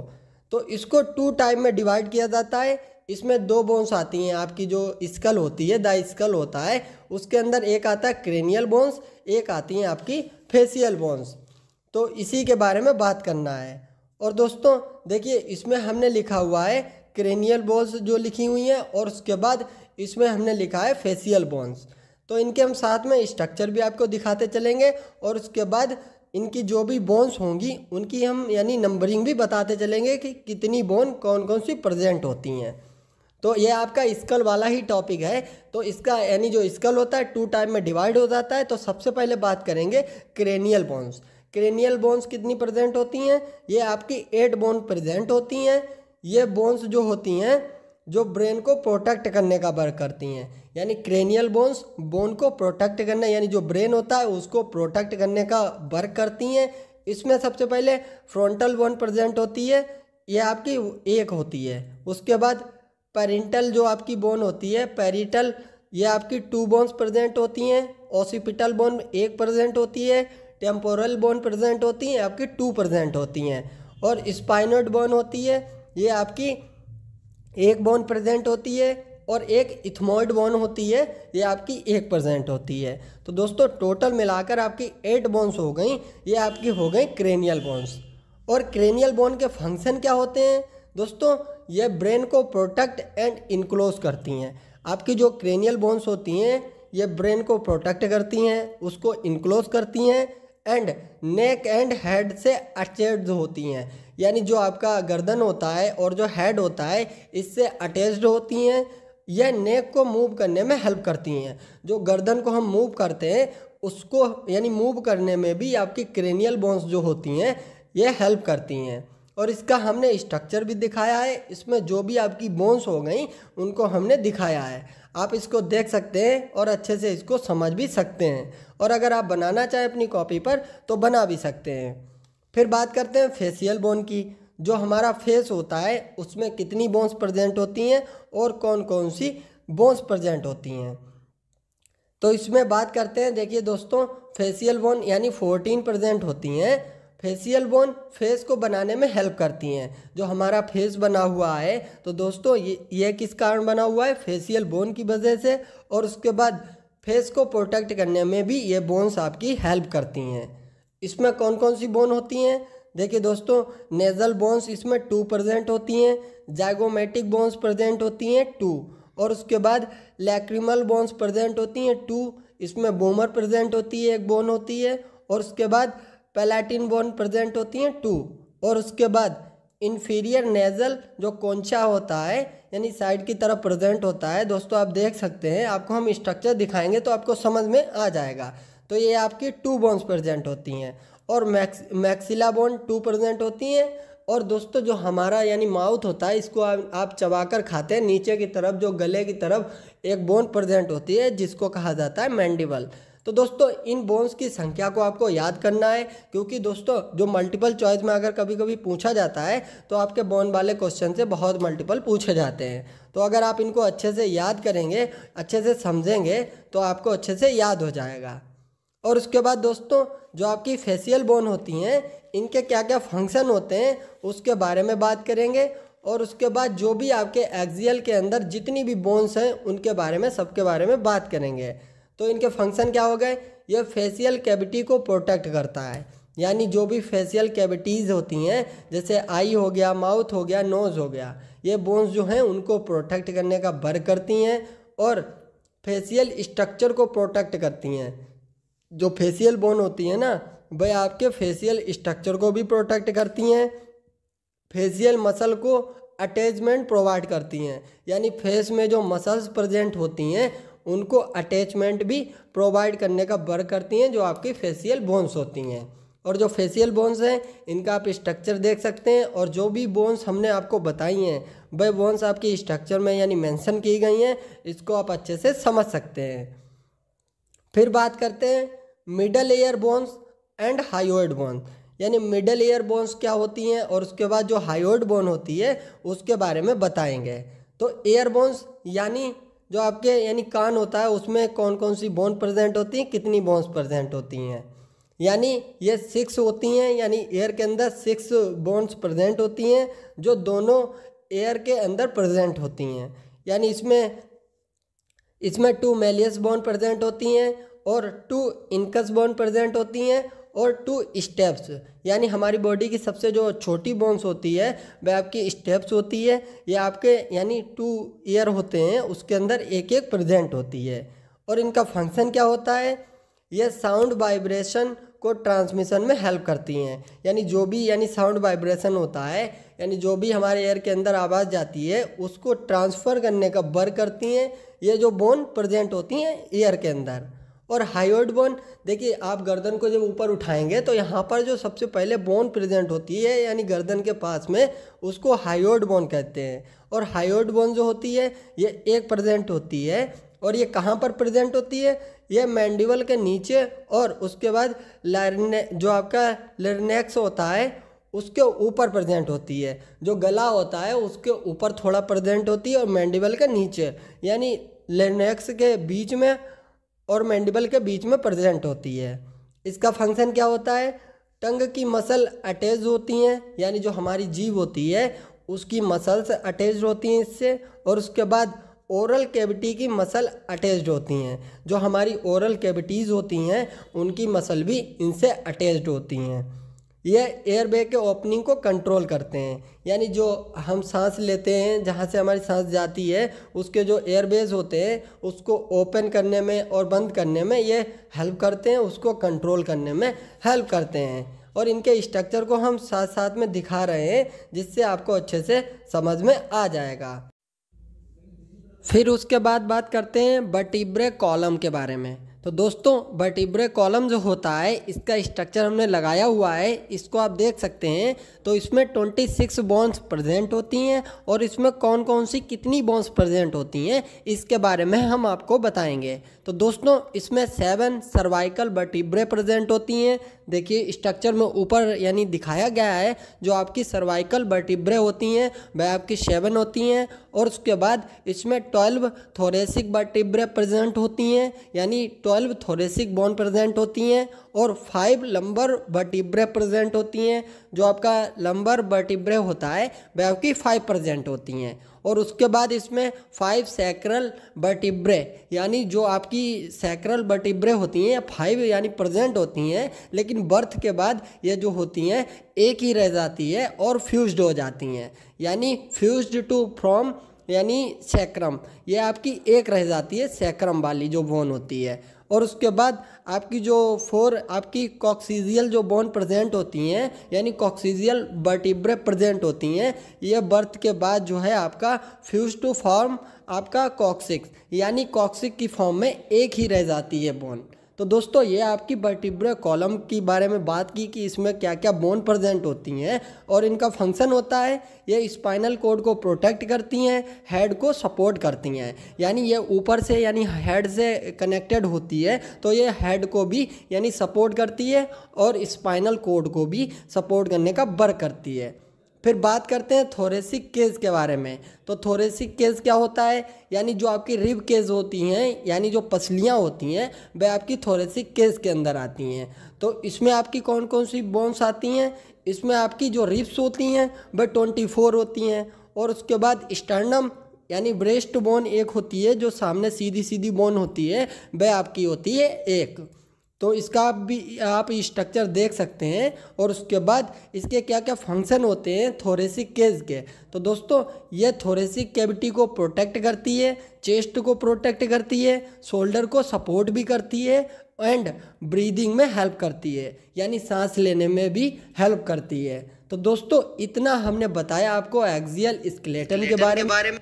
तो इसको टू टाइप में डिवाइड किया जाता है इसमें दो बोन्स आती हैं आपकी जो स्कल होती है द स्कल होता है उसके अंदर एक आता है क्रेनियल बोन्स एक आती हैं आपकी फेसियल बोन्स तो इसी के बारे में बात करना है और दोस्तों देखिए इसमें हमने लिखा हुआ है क्रेनियल बोन्स जो लिखी हुई हैं और उसके बाद इसमें हमने लिखा है फेसियल बोन्स तो इनके हम साथ में स्ट्रक्चर भी आपको दिखाते चलेंगे और उसके बाद इनकी जो भी बोन्स होंगी उनकी हम यानी नंबरिंग भी बताते चलेंगे कि कितनी बोन कौन कौन सी प्रेजेंट होती हैं तो ये आपका स्कल वाला ही टॉपिक है तो इसका यानी जो स्कल होता है टू टाइम में डिवाइड हो जाता है तो सबसे पहले बात करेंगे क्रेनियल बोन्स क्रेनियल बोन्स कितनी प्रेजेंट होती हैं ये आपकी एट बोन प्रेजेंट होती हैं ये बोन्स जो होती हैं जो ब्रेन को प्रोटेक्ट करने का वर्क करती हैं यानी क्रेनियल बोन्स बोन को प्रोटेक्ट करने यानी जो ब्रेन होता है उसको प्रोटेक्ट करने का वर्क करती हैं इसमें सबसे पहले फ्रंटल बोन प्रेजेंट होती है ये आपकी एक होती है उसके बाद पेरिटल जो आपकी बोन होती है पेरिटल ये आपकी टू बोन्स प्रेजेंट होती हैं ओसिपिटल बोन एक प्रेजेंट होती है टेम्पोरल बोन प्रेजेंट होती हैं आपकी टू प्रेजेंट होती हैं और स्पाइनोड बोन होती है ये आपकी एक बोन प्रेजेंट होती है और एक इथमोइड बोन होती है ये आपकी एक प्रेजेंट होती है तो दोस्तों टोटल मिलाकर आपकी एट बोन्स हो गई ये आपकी हो गई क्रेनियल बोन्स और क्रेनियल बोन के फंक्शन क्या होते हैं दोस्तों ये ब्रेन को प्रोटेक्ट एंड इनक्लोज करती हैं आपकी जो क्रेनियल बोन्स होती हैं ये ब्रेन को प्रोटेक्ट करती हैं उसको इनक्लोज करती हैं एंड नेक एंड हेड से अटैच होती हैं यानी जो आपका गर्दन होता है और जो हेड होता है इससे अटैच्ड होती हैं यह नेक को मूव करने में हेल्प करती हैं जो गर्दन को हम मूव करते हैं उसको यानी मूव करने में भी आपकी क्रेनियल बोन्स जो होती हैं ये हेल्प करती हैं और इसका हमने स्ट्रक्चर भी दिखाया है इसमें जो भी आपकी बोन्स हो गई उनको हमने दिखाया है आप इसको देख सकते हैं और अच्छे से इसको समझ भी सकते हैं और अगर आप बनाना चाहें अपनी कॉपी पर तो बना भी सकते हैं फिर बात करते हैं फेसियल बोन की जो हमारा फेस होता है उसमें कितनी बोन्स प्रजेंट होती हैं और कौन कौन सी बोन्स प्रजेंट होती हैं तो इसमें बात करते हैं देखिए दोस्तों फेसियल बोन यानी फोर्टीन प्रजेंट होती हैं फेसियल बोन फेस को बनाने में हेल्प करती हैं जो हमारा फेस बना हुआ है तो दोस्तों ये ये किस कारण बना हुआ है फेसियल बोन की वजह से और उसके बाद फेस को प्रोटेक्ट करने में भी ये बोन्स आपकी हेल्प करती हैं इसमें कौन कौन सी बोन होती हैं देखिए दोस्तों नेज़ल बोन्स इसमें टू प्रजेंट होती हैं जैगोमेटिक बोन्स प्रजेंट होती हैं टू और उसके बाद लैक्रिमल बोन्स प्रजेंट होती हैं टू इसमें बोमर प्रजेंट होती है एक बोन होती है और उसके बाद पैलाटिन बोन प्रेजेंट होती हैं टू और उसके बाद इन्फीरियर नेजल जो कोंचा होता है यानी साइड की तरफ प्रेजेंट होता है दोस्तों आप देख सकते हैं आपको हम स्ट्रक्चर दिखाएंगे तो आपको समझ में आ जाएगा तो ये आपकी टू बोन्स प्रेजेंट होती हैं और max maxilla bone two present होती हैं और दोस्तों जो हमारा यानी माउथ होता है इसको आप, आप चबाकर खाते हैं नीचे की तरफ जो गले की तरफ एक बोन प्रेजेंट होती है जिसको कहा जाता है मैंडिबल तो दोस्तों इन बोन्स की संख्या को आपको याद करना है क्योंकि दोस्तों जो मल्टीपल चॉइस में अगर कभी कभी पूछा जाता है तो आपके बोन वाले क्वेश्चन से बहुत मल्टीपल पूछे जाते हैं तो अगर आप इनको अच्छे से याद करेंगे अच्छे से समझेंगे तो आपको अच्छे से याद हो जाएगा और उसके बाद दोस्तों जो आपकी फेसियल बोन होती हैं इनके क्या क्या फंक्शन होते हैं उसके बारे में बात करेंगे और उसके बाद जो भी आपके एक्जियल के अंदर जितनी भी बोन्स हैं उनके बारे में सबके बारे में बात करेंगे तो इनके फंक्शन क्या हो गए ये फेशियल कैविटी को प्रोटेक्ट करता है यानी जो भी फेसियल कैविटीज़ होती हैं जैसे आई हो गया माउथ हो गया नोज़ हो गया ये बोन्स जो हैं उनको प्रोटेक्ट करने का बर करती हैं और फेसियल स्ट्रक्चर को प्रोटेक्ट करती हैं जो फेशियल बोन होती है ना वह आपके फेसियल स्ट्रक्चर को भी प्रोटेक्ट करती हैं फेसियल मसल को अटैचमेंट प्रोवाइड करती हैं यानी फेस में जो मसल्स प्रेजेंट होती हैं उनको अटैचमेंट भी प्रोवाइड करने का वर्क करती हैं जो आपकी फेसियल बोन्स होती हैं और जो फेसियल बोन्स हैं इनका आप स्ट्रक्चर देख सकते हैं और जो भी बोन्स हमने आपको बताई हैं वह बोन्स आपकी स्ट्रक्चर में यानी मेंशन की गई हैं इसको आप अच्छे से समझ सकते हैं फिर बात करते हैं middle ear bones and hyoid bones यानी मिडल एयर बोन्स क्या होती हैं और उसके बाद जो हाइओइड बोन होती है उसके बारे में बताएंगे तो एयर बोन्स यानी जो आपके यानी कान होता है उसमें कौन कौन सी बोन प्रेजेंट होती हैं कितनी बोन्स प्रेजेंट होती हैं यानी ये सिक्स होती हैं यानी एयर के अंदर सिक्स बोन्स प्रेजेंट होती हैं जो दोनों एयर के अंदर प्रेजेंट होती हैं यानी इसमें इसमें टू मेलियस बोन प्रेजेंट होती हैं और टू इनकस बोन प्रेजेंट होती हैं और टू स्टेप्स यानी हमारी बॉडी की सबसे जो छोटी बोन्स होती है वह आपकी स्टेप्स होती है या आपके यानी टू ईयर होते हैं उसके अंदर एक एक प्रेजेंट होती है और इनका फंक्शन क्या होता है यह साउंड वाइब्रेशन को ट्रांसमिशन में हेल्प करती हैं यानी जो भी यानी साउंड वाइब्रेशन होता है यानी जो भी हमारे एयर के अंदर आवाज़ जाती है उसको ट्रांसफ़र करने का वर्क करती हैं ये जो बोन प्रेजेंट होती हैं एयर के अंदर और हाइड बोन देखिए आप गर्दन को जब ऊपर उठाएंगे तो यहाँ पर जो सबसे पहले बोन प्रेजेंट होती है यानी गर्दन के पास में उसको हाइवर्ड बोन कहते हैं और हाइड बोन जो होती है ये एक प्रेजेंट होती है और ये कहाँ पर प्रेजेंट होती है ये मैंडिवल के नीचे और उसके बाद लरने जो आपका लरनेक्स होता है उसके ऊपर प्रेजेंट होती है जो गला होता है उसके ऊपर थोड़ा प्रेजेंट होती है और मैंडिवल के नीचे यानी लेनेक्स के बीच में और मैंडिबल के बीच में प्रेजेंट होती है इसका फंक्शन क्या होता है टंग की मसल अटैच होती हैं यानी जो हमारी जीव होती है उसकी मसल्स अटैच होती हैं इससे और उसके बाद ओरल कैविटी की मसल अटैच्ड होती हैं जो हमारी ओरल कैविटीज़ होती हैं उनकी मसल भी इनसे अटैच्ड होती हैं ये एयरबैग के ओपनिंग को कंट्रोल करते हैं यानी जो हम सांस लेते हैं जहाँ से हमारी सांस जाती है उसके जो एयरबेज होते हैं उसको ओपन करने में और बंद करने में ये हेल्प करते हैं उसको कंट्रोल करने में हेल्प करते हैं और इनके स्ट्रक्चर को हम साथ साथ में दिखा रहे हैं जिससे आपको अच्छे से समझ में आ जाएगा फिर उसके बाद बात करते हैं बटीब्रे कॉलम के बारे में तो दोस्तों वर्टिब्रे कॉलम जो होता है इसका स्ट्रक्चर हमने लगाया हुआ है इसको आप देख सकते हैं तो इसमें 26 बॉन्स प्रजेंट होती हैं और इसमें कौन कौन सी कितनी बॉन्स प्रजेंट होती हैं इसके बारे में हम आपको बताएंगे तो दोस्तों इसमें सेवन सर्वाइकल वर्टिब्रे प्रजेंट होती हैं देखिए स्ट्रक्चर में ऊपर यानी दिखाया गया है जो आपकी सर्वाइकल बर्टिब्रे होती हैं वह आपकी सेवन होती हैं और उसके बाद इसमें ट्वेल्व थोरेसिक बर्टिब्रे प्रेजेंट होती हैं यानी ट्वेल्व थोरेसिक बोन प्रेजेंट होती हैं और फाइव लंबर बर्टिब्रे प्रेजेंट होती हैं जो आपका लंबर बर्टिब्रे होता है वह आपकी फाइव प्रेजेंट होती हैं और उसके बाद इसमें फाइव सैक्रल बटिब्रे यानी जो आपकी सैक्रल बटिब्रे होती हैं फाइव यानी प्रेजेंट होती हैं लेकिन बर्थ के बाद ये जो होती हैं एक ही रह जाती है और फ्यूज्ड हो जाती हैं यानी फ्यूज्ड टू फ्रॉम यानी सैक्रम ये आपकी एक रह जाती है सैक्रम वाली जो बोन होती है और उसके बाद आपकी जो फोर आपकी कॉक्सीजियल जो बोन प्रेजेंट होती हैं यानी कॉक्सीजियल बर्टिब्रे प्रेजेंट होती हैं ये बर्थ के बाद जो है आपका फ्यूज टू फॉर्म आपका कॉक्सिक्स यानी कॉक्सिक की फॉर्म में एक ही रह जाती है बोन तो दोस्तों ये आपकी वर्टिब्रा कॉलम के बारे में बात की कि इसमें क्या क्या बोन प्रेजेंट होती हैं और इनका फंक्शन होता है ये स्पाइनल कोड को प्रोटेक्ट करती हैं हेड को सपोर्ट करती हैं यानी ये ऊपर से यानी हेड से कनेक्टेड होती है तो ये हेड को भी यानी सपोर्ट करती है और स्पाइनल कोड को भी सपोर्ट करने का वर्क करती है फिर बात करते हैं थोरेसिक केस के बारे में तो थोरेसिक केस क्या होता है यानी जो आपकी रिब केस होती हैं यानी जो पसलियाँ होती हैं वह आपकी थोरेसिक केस के अंदर आती हैं तो इसमें आपकी कौन कौन सी बोन्स आती हैं इसमें आपकी जो रिब्स होती हैं वह ट्वेंटी फोर होती हैं और उसके बाद स्टर्नम यानी ब्रेस्ट बोन एक होती है जो सामने सीधी सीधी बोन होती है वह आपकी होती है एक तो इसका भी आप स्ट्रक्चर देख सकते हैं और उसके बाद इसके क्या क्या फंक्शन होते हैं थोरेसिक केज के तो दोस्तों ये थोरेसिक कैविटी को प्रोटेक्ट करती है चेस्ट को प्रोटेक्ट करती है शोल्डर को सपोर्ट भी करती है एंड ब्रीदिंग में हेल्प करती है यानी सांस लेने में भी हेल्प करती है तो दोस्तों इतना हमने बताया आपको एक्जियल स्केलेटन के बारे में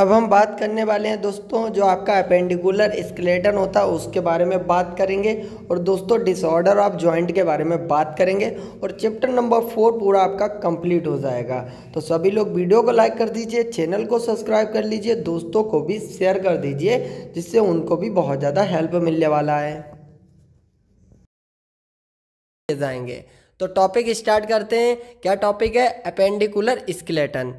अब हम बात करने वाले हैं दोस्तों जो आपका अपेंडिकुलर स्केलेटन होता है उसके बारे में बात करेंगे और दोस्तों डिसऑर्डर ऑफ जॉइंट के बारे में बात करेंगे और चैप्टर नंबर फोर पूरा आपका कंप्लीट हो जाएगा तो सभी लोग वीडियो को लाइक कर दीजिए चैनल को सब्सक्राइब कर लीजिए दोस्तों को भी शेयर कर दीजिए जिससे उनको भी बहुत ज़्यादा हेल्प मिलने वाला है जाएंगे तो टॉपिक स्टार्ट करते हैं क्या टॉपिक है अपेंडिकुलर स्केलेटन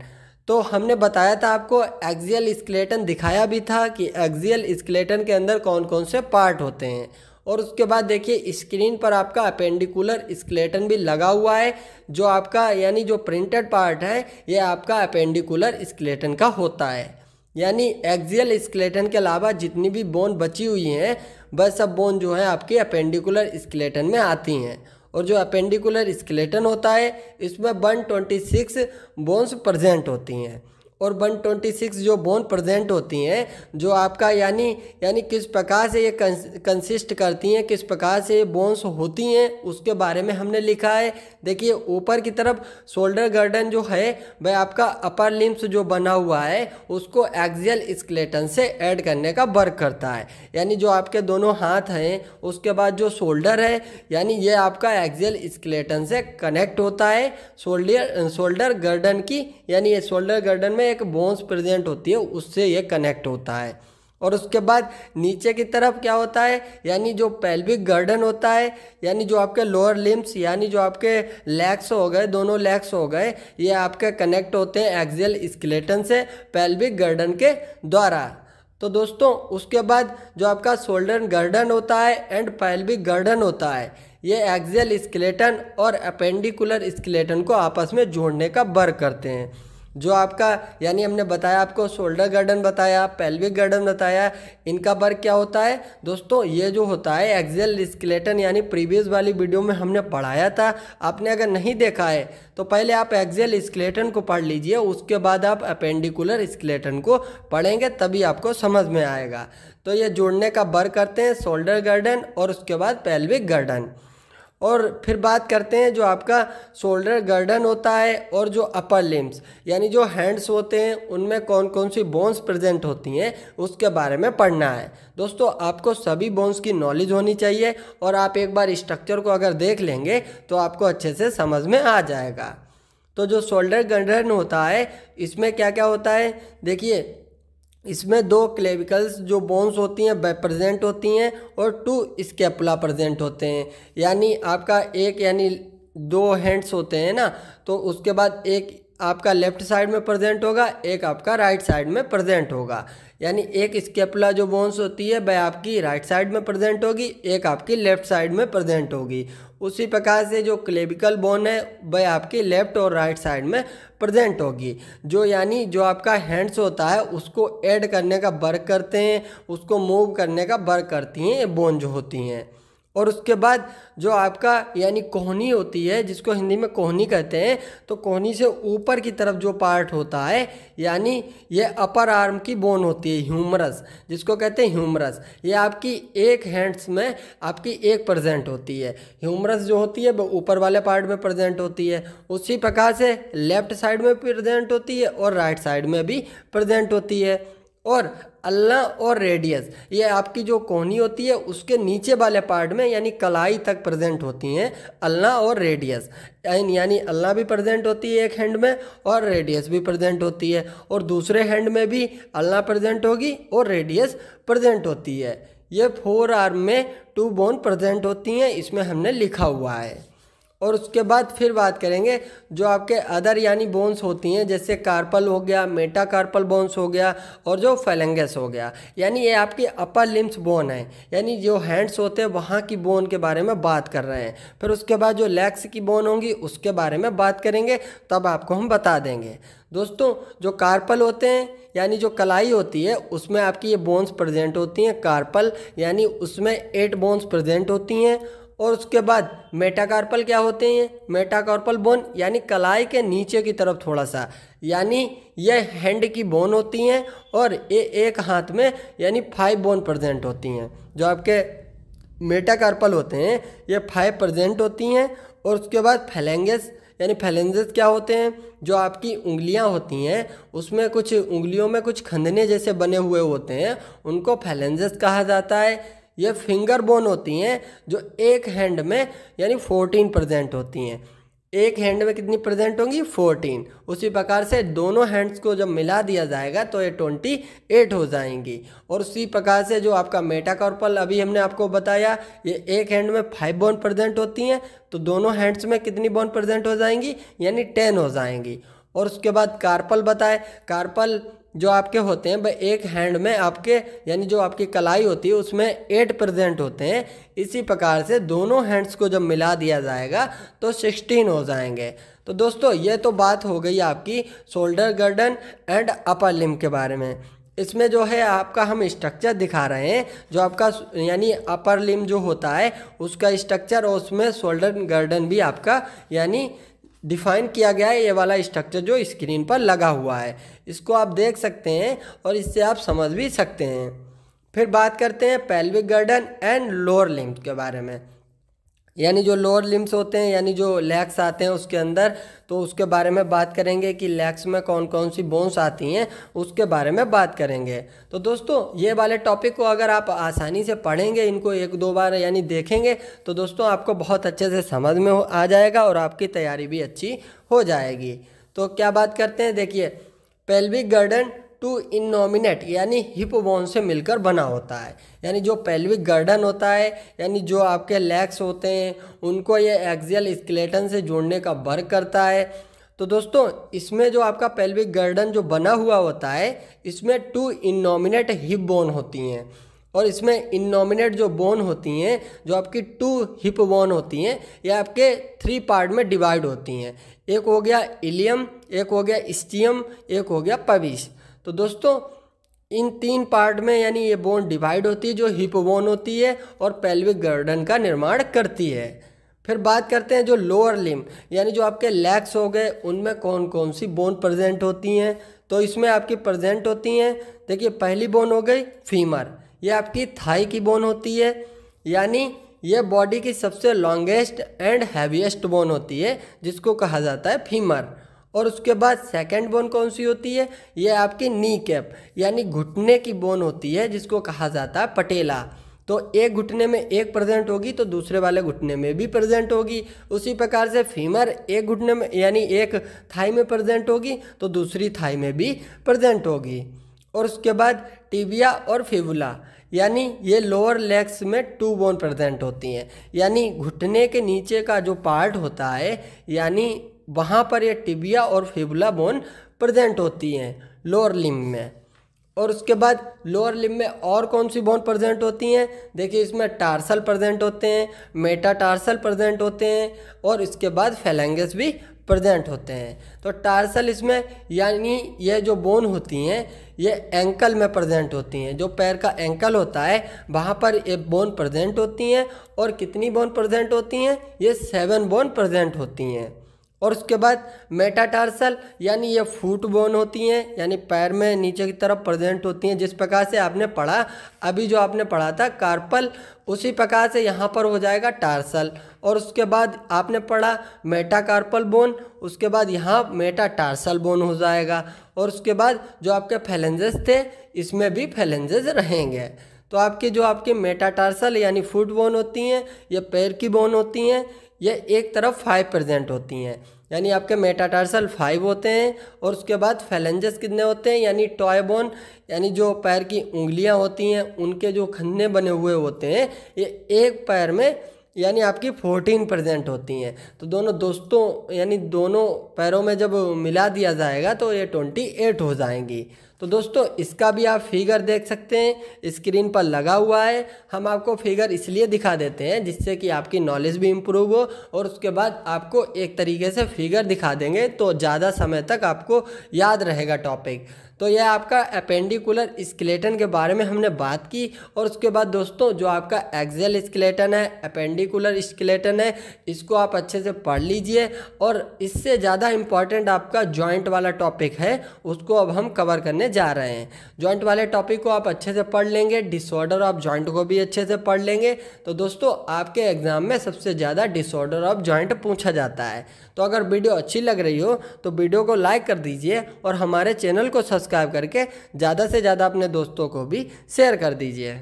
तो हमने बताया था आपको एक्जियल स्केलेटन दिखाया भी था कि एक्जियल स्केलेटन के अंदर कौन कौन से पार्ट होते हैं और उसके बाद देखिए स्क्रीन पर आपका अपेंडिकुलर स्केलेटन भी लगा हुआ है जो आपका यानी जो प्रिंटेड पार्ट है ये आपका अपेंडिकुलर स्केलेटन का होता है यानी एक्जियल स्केलेटन के अलावा जितनी भी बोन बची हुई हैं वह सब बोन जो है आपके अपेंडिकुलर स्केलेटन में आती हैं और जो अपेंडिकुलर स्केलेटन होता है इसमें 126 बोन्स प्रेजेंट होती हैं और 126 जो बोन प्रेजेंट होती हैं जो आपका यानी यानी किस प्रकार से ये कंसिस्ट करती हैं किस प्रकार से ये बोन्स होती हैं उसके बारे में हमने लिखा है देखिए ऊपर की तरफ शोल्डर गर्डन जो है वह आपका अपर लिम्स जो बना हुआ है उसको एक्जियल स्केलेटन से ऐड करने का वर्क करता है यानी जो आपके दोनों हाथ हैं उसके बाद जो शोल्डर है यानी ये आपका एक्जियल स्केलेटन से कनेक्ट होता है शोल्डर शोल्डर गर्डन की यानी ये शोल्डर गर्डन में में एक बोन्स प्रेजेंट होती है उससे ये कनेक्ट होता है और उसके बाद नीचे की तरफ क्या होता है यानी जो पेल्विक गर्डन होता है यानी जो आपके लोअर लिम्स यानी जो आपके लेग्स हो गए दोनों लेग्स हो गए ये आपके कनेक्ट होते हैं एक्जियल स्केलेटन से पेल्विक गर्डन के द्वारा तो दोस्तों उसके बाद जो आपका शोल्डर गर्डन होता है एंड पेल्विक गर्डन होता है ये एक्जियल स्केलेटन और अपेंडिकुलर स्केलेटन को आपस में जोड़ने का वर्क करते हैं जो आपका यानी हमने बताया आपको शोल्डर गर्डन बताया पेल्विक गर्डन बताया इनका वर्क क्या होता है दोस्तों ये जो होता है एक्जेल स्केलेटन यानी प्रीवियस वाली वीडियो में हमने पढ़ाया था आपने अगर नहीं देखा है तो पहले आप एक्जेल स्केलेटन को पढ़ लीजिए उसके बाद आप अपेंडिकुलर स्केलेटन को पढ़ेंगे तभी आपको समझ में आएगा तो ये जोड़ने का वर्ग करते हैं शोल्डर गर्डन और उसके बाद पेल्विक गर्डन और फिर बात करते हैं जो आपका शोल्डर गर्डन होता है और जो अपर लिम्स यानी जो हैंड्स होते हैं उनमें कौन कौन सी बोन्स प्रेजेंट होती हैं उसके बारे में पढ़ना है दोस्तों आपको सभी बोन्स की नॉलेज होनी चाहिए और आप एक बार स्ट्रक्चर को अगर देख लेंगे तो आपको अच्छे से समझ में आ जाएगा तो जो शोल्डर गर्डन होता है इसमें क्या क्या होता है देखिए इसमें दो क्लेविकल्स जो बोन्स होती हैं प्रेजेंट होती हैं और टू स्केपुला प्रेजेंट होते हैं यानी आपका एक यानी दो हैंड्स होते हैं ना तो उसके बाद एक आपका लेफ्ट साइड में प्रेजेंट होगा एक आपका राइट साइड में प्रेजेंट होगा यानी एक स्केपला जो बोन्स होती है वह आपकी राइट साइड में प्रेजेंट होगी एक आपकी लेफ्ट साइड में प्रेजेंट होगी उसी प्रकार से जो क्लेविकल बोन है वह आपकी लेफ्ट और राइट साइड में प्रेजेंट होगी जो यानी जो आपका हैंड्स होता है उसको ऐड करने का वर्क करते हैं उसको मूव करने का वर्क करती हैं ये बोन जो होती हैं और उसके बाद जो आपका यानी कोहनी होती है जिसको हिंदी में कोहनी कहते हैं तो कोहनी से ऊपर की तरफ जो पार्ट होता है यानी ये अपर आर्म की बोन होती है ह्यूमरस जिसको कहते हैं ह्यूमरस ये आपकी एक हैंड्स में आपकी एक प्रजेंट होती है ह्यूमरस जो होती है वो ऊपर वाले पार्ट में प्रजेंट होती है उसी प्रकार से लेफ्ट साइड में प्रजेंट होती है और राइट साइड में भी प्रजेंट होती है और अल्लाह और रेडियस ये आपकी जो कोहनी होती है उसके नीचे वाले पार्ट में यानी कलाई तक प्रेजेंट होती हैं अल्ला और रेडियस यानी अल्ला भी प्रेजेंट होती है एक हैंड में और रेडियस भी प्रेजेंट होती है और दूसरे हैंड में भी अल्ला प्रेजेंट होगी और रेडियस प्रेजेंट होती है ये फोर आर्म में टू बोन प्रेजेंट होती हैं इसमें हमने लिखा हुआ है और उसके बाद फिर बात करेंगे जो आपके अदर यानी बोन्स होती हैं जैसे कार्पल हो गया मेटा कार्पल बोन्स हो गया और जो फेलेंगस हो गया यानी ये आपकी अपर लिम्स बोन है यानी जो हैंड्स होते हैं वहाँ की बोन के बारे में बात कर रहे हैं फिर उसके बाद जो लेग्स की बोन होंगी उसके बारे में बात करेंगे तब आपको हम बता देंगे दोस्तों जो कार्पल होते हैं यानी जो कलाई होती है उसमें आपकी ये बोन्स प्रेजेंट होती हैं कार्पल यानी उसमें एट बोन्स प्रेजेंट होती हैं और उसके बाद मेटाकार्पल क्या होते हैं मेटाकार्पल बोन यानी कलाई के नीचे की तरफ थोड़ा सा यानी यह हैंड की बोन होती हैं और ये एक हाथ में यानी फाइव बोन प्रजेंट होती हैं जो आपके मेटाकार्पल होते हैं ये फाइव प्रजेंट होती हैं और उसके बाद फैलेंगस यानी फैलेंजेस क्या होते हैं जो आपकी उंगलियां होती हैं उसमें कुछ उंगलियों में कुछ खंदने जैसे बने हुए होते हैं उनको फैलेंजेस कहा जाता है ये फिंगर बोन होती हैं जो एक हैंड में यानी फोर्टीन प्रजेंट होती हैं एक हैंड में कितनी प्रेजेंट होंगी फोर्टीन उसी प्रकार से दोनों हैंड्स को जब मिला दिया जाएगा तो ये ट्वेंटी एट हो जाएंगी और उसी प्रकार से जो आपका मेटाकॉर्पल अभी हमने आपको बताया ये एक हैंड में फाइव बोन प्रेजेंट होती हैं तो दोनों हैंड्स में कितनी बोन प्रेजेंट हो जाएंगी यानी टेन हो जाएंगी और उसके बाद कार्पल बताए कार्पल जो आपके होते हैं भाई एक हैंड में आपके यानी जो आपकी कलाई होती है उसमें एट परसेंट होते हैं इसी प्रकार से दोनों हैंड्स को जब मिला दिया जाएगा तो सिक्सटीन हो जाएंगे तो दोस्तों ये तो बात हो गई आपकी शोल्डर गर्डन एंड अपर लिम के बारे में इसमें जो है आपका हम स्ट्रक्चर दिखा रहे हैं जो आपका यानी अपर लिम जो होता है उसका स्ट्रक्चर और उसमें शोल्डर गर्डन भी आपका यानी डिफाइन किया गया है ये वाला स्ट्रक्चर जो स्क्रीन पर लगा हुआ है इसको आप देख सकते हैं और इससे आप समझ भी सकते हैं फिर बात करते हैं pelvic girdle and lower limb के बारे में यानी जो लोअर लिम्स होते हैं यानी जो लेग्स आते हैं उसके अंदर तो उसके बारे में बात करेंगे कि लेग्स में कौन कौन सी बोन्स आती हैं उसके बारे में बात करेंगे तो दोस्तों ये वाले टॉपिक को अगर आप आसानी से पढ़ेंगे इनको एक दो बार यानी देखेंगे तो दोस्तों आपको बहुत अच्छे से समझ में आ जाएगा और आपकी तैयारी भी अच्छी हो जाएगी तो क्या बात करते हैं देखिए पेल्विक गर्डन टू इनोमिनेट यानी हिप बोन से मिलकर बना होता है यानी जो पेल्विक गर्डन होता है यानी जो आपके लेग्स होते हैं उनको ये एक्सियल स्केलेटन से जोड़ने का वर्क करता है तो दोस्तों इसमें जो आपका पेल्विक गर्डन जो बना हुआ होता है इसमें टू इनोमिनेट हिप बोन होती हैं और इसमें इनोमिनेट जो बोन होती हैं जो आपकी टू हिप बोन होती हैं ये आपके थ्री पार्ट में डिवाइड होती हैं एक हो गया इलियम एक हो गया स्टियम एक हो गया पविश तो दोस्तों इन तीन पार्ट में यानी ये बोन डिवाइड होती है जो हिप बोन होती है और पेल्विक गर्डन का निर्माण करती है फिर बात करते हैं जो लोअर लिम यानी जो आपके लेग्स हो गए उनमें कौन कौन सी बोन प्रेजेंट होती हैं तो इसमें आपकी प्रेजेंट होती हैं देखिए पहली बोन हो गई फीमर ये आपकी थाई की बोन होती है यानी यह बॉडी की सबसे लॉन्गेस्ट एंड हैवीएस्ट बोन होती है जिसको कहा जाता है फीमर और उसके बाद सेकंड बोन कौन सी होती है ये आपकी नी कैप यानी घुटने की बोन होती है जिसको कहा जाता है पटेला तो एक घुटने में एक प्रेजेंट होगी तो दूसरे वाले घुटने में भी प्रेजेंट होगी उसी प्रकार से फीमर एक घुटने में यानी एक थाई में प्रेजेंट होगी तो दूसरी थाई में भी प्रेजेंट होगी और उसके बाद टिबिया और फेबुला यानी ये लोअर लेग्स में टू बोन प्रेजेंट होती हैं यानी घुटने के नीचे का जो पार्ट होता है यानी वहाँ पर यह टिबिया और फिबुला बोन प्रेजेंट होती हैं लोअर लिम में और उसके बाद लोअर लिम में और कौन सी बोन प्रेजेंट होती हैं देखिए इसमें टार्सल प्रेजेंट होते हैं मेटा टार्सल प्रेजेंट होते हैं और इसके बाद फैलेंगस भी प्रेजेंट होते हैं तो टार्सल इसमें यानी ये जो बोन होती हैं ये एंकल में प्रेजेंट होती हैं जो पैर का एंकल होता है वहाँ पर ये बोन प्रेजेंट होती हैं और कितनी बोन प्रेजेंट होती हैं ये सेवन बोन प्रेजेंट होती हैं और उसके बाद मेटाटार्सल यानी ये फूट बोन होती हैं यानी पैर में नीचे की तरफ प्रेजेंट होती हैं जिस प्रकार से आपने पढ़ा अभी जो आपने पढ़ा था कार्पल उसी प्रकार से यहाँ पर हो जाएगा टार्सल और उसके बाद आपने पढ़ा मेटाकार्पल बोन उसके बाद यहाँ मेटाटार्सल बोन हो जाएगा और उसके बाद जो आपके फैलेंजेस थे इसमें भी फैलेंजेस रहेंगे तो आपके जो आपके मेटाटार्सल यानी फुट बोन होती हैं या पैर की बोन होती हैं ये एक तरफ फाइव प्रजेंट होती हैं यानी आपके मेटाटार्सल फाइव होते हैं और उसके बाद फैलेंजेस कितने होते हैं यानी टॉय बोन यानी जो पैर की उंगलियां होती हैं उनके जो खन्ने बने हुए होते हैं ये एक पैर में यानी आपकी फोर्टीन परसेंट होती हैं तो दोनों दोस्तों यानी दोनों पैरों में जब मिला दिया जाएगा तो ये ट्वेंटी एट हो जाएंगी तो दोस्तों इसका भी आप फिगर देख सकते हैं स्क्रीन पर लगा हुआ है हम आपको फिगर इसलिए दिखा देते हैं जिससे कि आपकी नॉलेज भी इम्प्रूव हो और उसके बाद आपको एक तरीके से फिगर दिखा देंगे तो ज़्यादा समय तक आपको याद रहेगा टॉपिक तो यह आपका अपेंडिकुलर स्केलेटन के बारे में हमने बात की और उसके बाद दोस्तों जो आपका एक्जल स्केलेटन है अपेंडिकुलर स्केलेटन है इसको आप अच्छे से पढ़ लीजिए और इससे ज़्यादा इम्पॉर्टेंट आपका जॉइंट वाला टॉपिक है उसको अब हम कवर करने जा रहे हैं जॉइंट वाले टॉपिक को आप अच्छे से पढ़ लेंगे डिसऑर्डर ऑफ जॉइंट को भी अच्छे से पढ़ लेंगे तो दोस्तों आपके एग्ज़ाम में सबसे ज़्यादा डिसऑर्डर ऑफ जॉइंट पूछा जाता है तो अगर वीडियो अच्छी लग रही हो तो वीडियो को लाइक कर दीजिए और हमारे चैनल को सब्सक्राइब सब्सक्राइब करके ज़्यादा से ज़्यादा अपने दोस्तों को भी शेयर कर दीजिए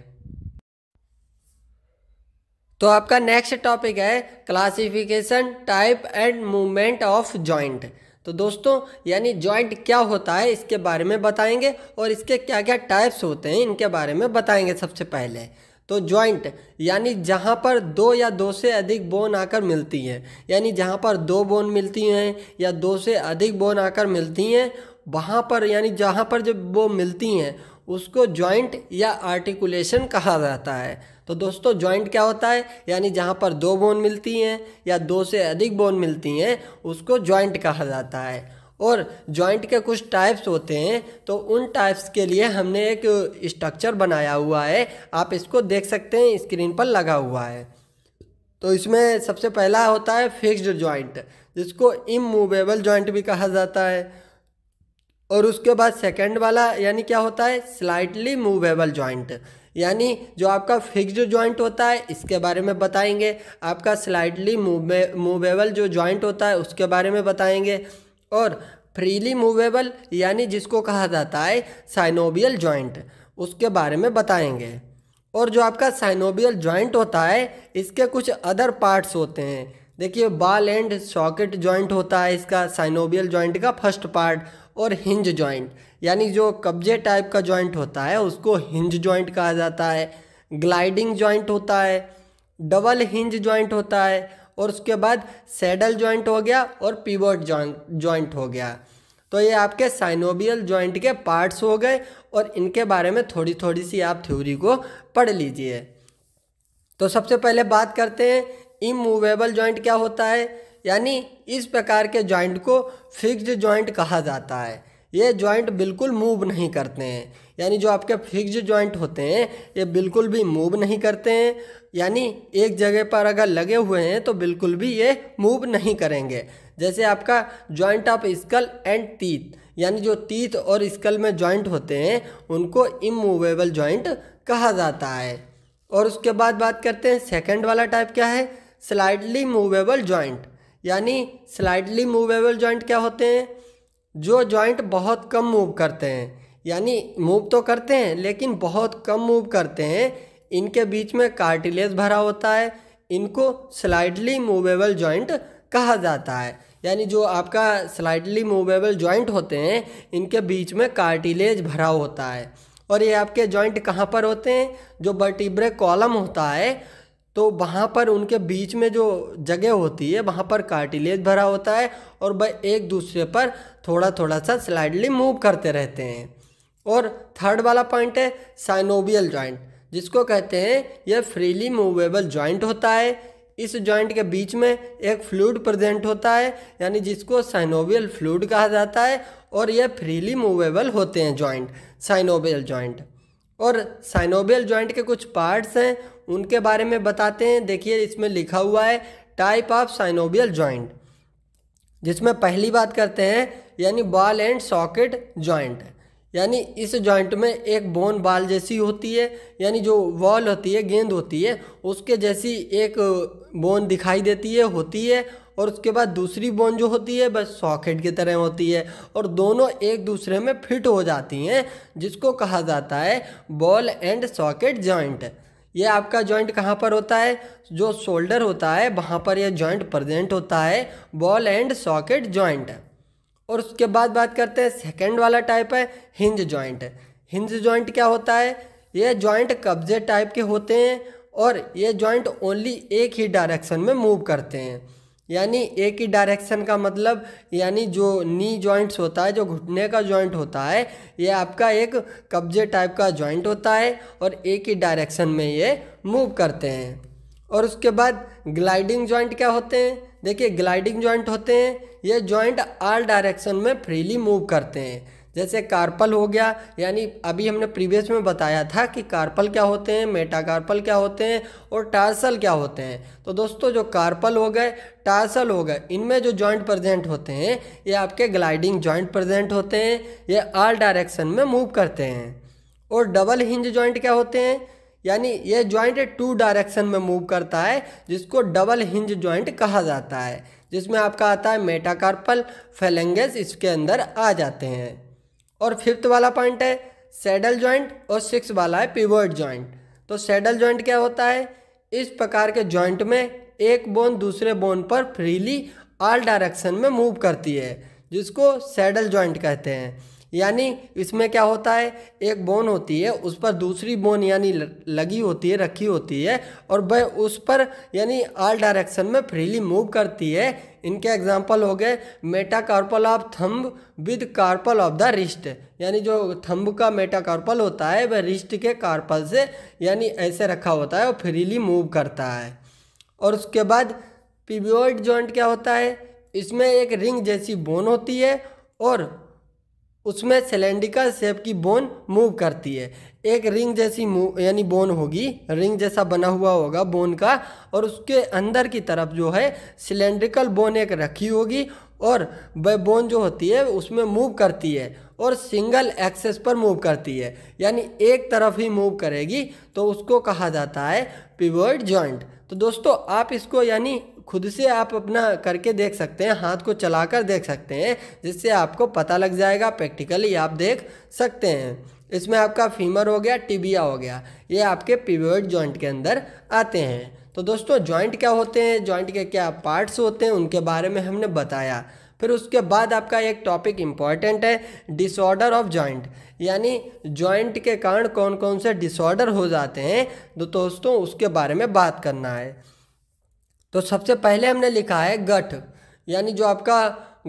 तो आपका नेक्स्ट टॉपिक है classification type and movement of joint तो दोस्तों यानी जॉइंट क्या होता है इसके बारे में बताएंगे और इसके क्या क्या टाइप्स होते हैं इनके बारे में बताएंगे सबसे पहले तो जॉइंट यानी जहाँ पर दो या दो से अधिक बोन आकर मिलती हैं यानी जहाँ पर दो बोन मिलती हैं या दो से अधिक बोन आकर मिलती हैं वहाँ पर यानी जहाँ पर जब वो मिलती हैं उसको जॉइंट या आर्टिकुलेशन कहा जाता है तो दोस्तों जॉइंट क्या होता है यानी जहाँ पर दो बोन मिलती हैं या दो से अधिक बोन मिलती हैं उसको जॉइंट कहा जाता है और जॉइंट के कुछ टाइप्स होते हैं तो उन टाइप्स के लिए हमने एक स्ट्रक्चर बनाया हुआ है आप इसको देख सकते हैं स्क्रीन पर लगा हुआ है तो इसमें सबसे पहला होता है फिक्स्ड जॉइंट जिसको इमूवेबल जॉइंट भी कहा जाता है और उसके बाद सेकेंड वाला यानी क्या होता है स्लाइटली मूवेबल जॉइंट यानी जो आपका फिक्स्ड जॉइंट होता है इसके बारे में बताएंगे आपका स्लाइटली मूवे मूवेबल जो जॉइंट होता है उसके बारे में बताएंगे और फ्रीली मूवेबल यानी जिसको कहा जाता है साइनोबियल जॉइंट उसके बारे में बताएंगे और जो आपका साइनोबियल जॉइंट होता है इसके कुछ अदर पार्ट्स होते हैं देखिए बाल एंड सॉकेट जॉइंट होता है इसका साइनोबियल जॉइंट का फर्स्ट पार्ट और हिंज जॉइंट यानी जो कब्जे टाइप का जॉइंट होता है उसको हिंज जॉइंट कहा जाता है ग्लाइडिंग जॉइंट होता है डबल हिंज जॉइंट होता है और उसके बाद सैडल जॉइंट हो गया और पीवट जॉइंट हो गया तो ये आपके साइनोबियल जॉइंट के पार्ट्स हो गए और इनके बारे में थोड़ी थोड़ी सी आप थ्योरी को पढ़ लीजिए तो सबसे पहले बात करते हैं इमूवेबल जॉइंट क्या होता है यानी इस प्रकार के जॉइंट को फिक्स्ड जॉइंट कहा जाता है ये जॉइंट बिल्कुल मूव नहीं करते हैं यानी जो आपके फिक्स्ड जॉइंट होते हैं ये बिल्कुल भी मूव नहीं करते हैं यानी एक जगह पर अगर लगे हुए हैं तो बिल्कुल भी ये मूव नहीं करेंगे जैसे आपका जॉइंट ऑफ स्कल एंड तीत यानी जो तीत और स्कल में जॉइंट होते हैं उनको इमूवेबल जॉइंट कहा जाता है और उसके बाद बात करते हैं सेकेंड वाला टाइप क्या है स्लाइडली मूवेबल जॉइंट यानी स्लाइडली मूवेबल जॉइंट क्या होते हैं जो जॉइंट बहुत कम मूव करते हैं यानी मूव तो करते हैं लेकिन बहुत कम मूव करते हैं इनके बीच में कार्टिलेज भरा होता है इनको स्लाइडली मूवेबल जॉइंट कहा जाता है यानी जो आपका स्लाइडली मूवेबल जॉइंट होते हैं इनके बीच में कार्टिलेज भरा होता है और ये आपके जॉइंट कहाँ पर होते हैं जो बर्टिब्रे कॉलम होता है तो वहाँ पर उनके बीच में जो जगह होती है वहाँ पर कार्टिलेज भरा होता है और वह एक दूसरे पर थोड़ा थोड़ा सा स्लाइडली मूव करते रहते हैं और थर्ड वाला पॉइंट है साइनोबियल जॉइंट जिसको कहते हैं यह फ्रीली मूवेबल जॉइंट होता है इस जॉइंट के बीच में एक फ्लूड प्रेजेंट होता है यानी जिसको साइनोबियल फ्लूड कहा जाता है और यह फ्रीली मूवेबल होते हैं जॉइंट साइनोबियल जॉइंट और साइनोबियल जॉइंट के कुछ पार्ट्स हैं उनके बारे में बताते हैं देखिए इसमें लिखा हुआ है टाइप ऑफ साइनोबियल जॉइंट जिसमें पहली बात करते हैं यानी बॉल एंड सॉकेट जॉइंट यानी इस जॉइंट में एक बोन बाल जैसी होती है यानी जो वॉल होती है गेंद होती है उसके जैसी एक बोन दिखाई देती है होती है और उसके बाद दूसरी बोन जो होती है बस सॉकेट की तरह होती है और दोनों एक दूसरे में फिट हो जाती हैं जिसको कहा जाता है बॉल एंड सॉकेट जॉइंट ये आपका जॉइंट कहाँ पर होता है जो शोल्डर होता है वहाँ पर यह जॉइंट प्रजेंट होता है बॉल एंड सॉकेट जॉइंट और उसके बाद बात करते हैं सेकेंड वाला टाइप है हिंज जॉइंट हिंज जॉइंट क्या होता है ये जॉइंट कब्जे टाइप के होते हैं और ये जॉइंट ओनली एक ही डायरेक्शन में मूव करते हैं यानी एक ही डायरेक्शन का मतलब यानी जो नी जॉइंट्स होता है जो घुटने का जॉइंट होता है ये आपका एक कब्जे टाइप का जॉइंट होता है और एक ही डायरेक्शन में ये मूव करते हैं और उसके बाद ग्लाइडिंग जॉइंट क्या होते हैं देखिए ग्लाइडिंग जॉइंट होते हैं ये जॉइंट आल डायरेक्शन में फ्रीली मूव करते हैं जैसे कार्पल हो गया यानी अभी हमने प्रीवियस में बताया था कि कार्पल क्या होते हैं मेटाकार्पल क्या होते हैं और टार्सल क्या होते हैं तो दोस्तों जो कार्पल हो गए टार्सल हो गए इनमें जो जॉइंट प्रेजेंट होते हैं ये आपके ग्लाइडिंग जॉइंट प्रेजेंट होते हैं ये आल डायरेक्शन में मूव करते हैं और डबल हिंज जॉइंट क्या होते हैं यानी ये जॉइंट टू डायरेक्शन में मूव करता है जिसको डबल हिंज जॉइंट कहा जाता है जिसमें आपका आता है मेटाकार्पल फेलेंगेस इसके अंदर आ जाते हैं और फिफ्थ वाला पॉइंट है सेडल ज्वाइंट और सिक्स वाला है पिवर्ट ज्वाइंट तो सैडल ज्वाइंट क्या होता है इस प्रकार के जॉइंट में एक बोन दूसरे बोन पर फ्रीली ऑल डायरेक्शन में मूव करती है जिसको सैडल जॉइंट कहते हैं यानी इसमें क्या होता है एक बोन होती है उस पर दूसरी बोन यानी लगी होती है रखी होती है और वह उस पर यानी आल डायरेक्शन में फ्रीली मूव करती है इनके एग्जाम्पल हो गए metacarpal of thumb with carpal of the wrist यानी जो थंब का मेटाकार्पल होता है वह रिस्ट के कार्पल से यानी ऐसे रखा होता है और फ्रीली मूव करता है और उसके बाद पीबियोइड जॉइंट क्या होता है इसमें एक रिंग जैसी बोन होती है और उसमें सिलेंडिकल शेप की बोन मूव करती है एक रिंग जैसी मूव यानी बोन होगी रिंग जैसा बना हुआ होगा बोन का और उसके अंदर की तरफ जो है सिलेंड्रिकल बोन एक रखी होगी और वह बोन जो होती है उसमें मूव करती है और सिंगल एक्सेस पर मूव करती है यानी एक तरफ ही मूव करेगी तो उसको कहा जाता है पिवर्ड जॉइंट तो दोस्तों आप इसको यानी खुद से आप अपना करके देख सकते हैं हाथ को चलाकर देख सकते हैं जिससे आपको पता लग जाएगा प्रैक्टिकली आप देख सकते हैं इसमें आपका फीमर हो गया टिबिया हो गया ये आपके पिवर्ड जॉइंट के अंदर आते हैं तो दोस्तों जॉइंट क्या होते हैं जॉइंट के क्या पार्ट्स होते हैं उनके बारे में हमने बताया फिर उसके बाद आपका एक टॉपिक इम्पॉर्टेंट है डिसऑर्डर ऑफ जॉइंट यानी जॉइंट के कारण कौन कौन से डिसऑर्डर हो जाते हैं तो दोस्तों उसके बारे में बात करना है तो सबसे पहले हमने लिखा है गठ यानी जो आपका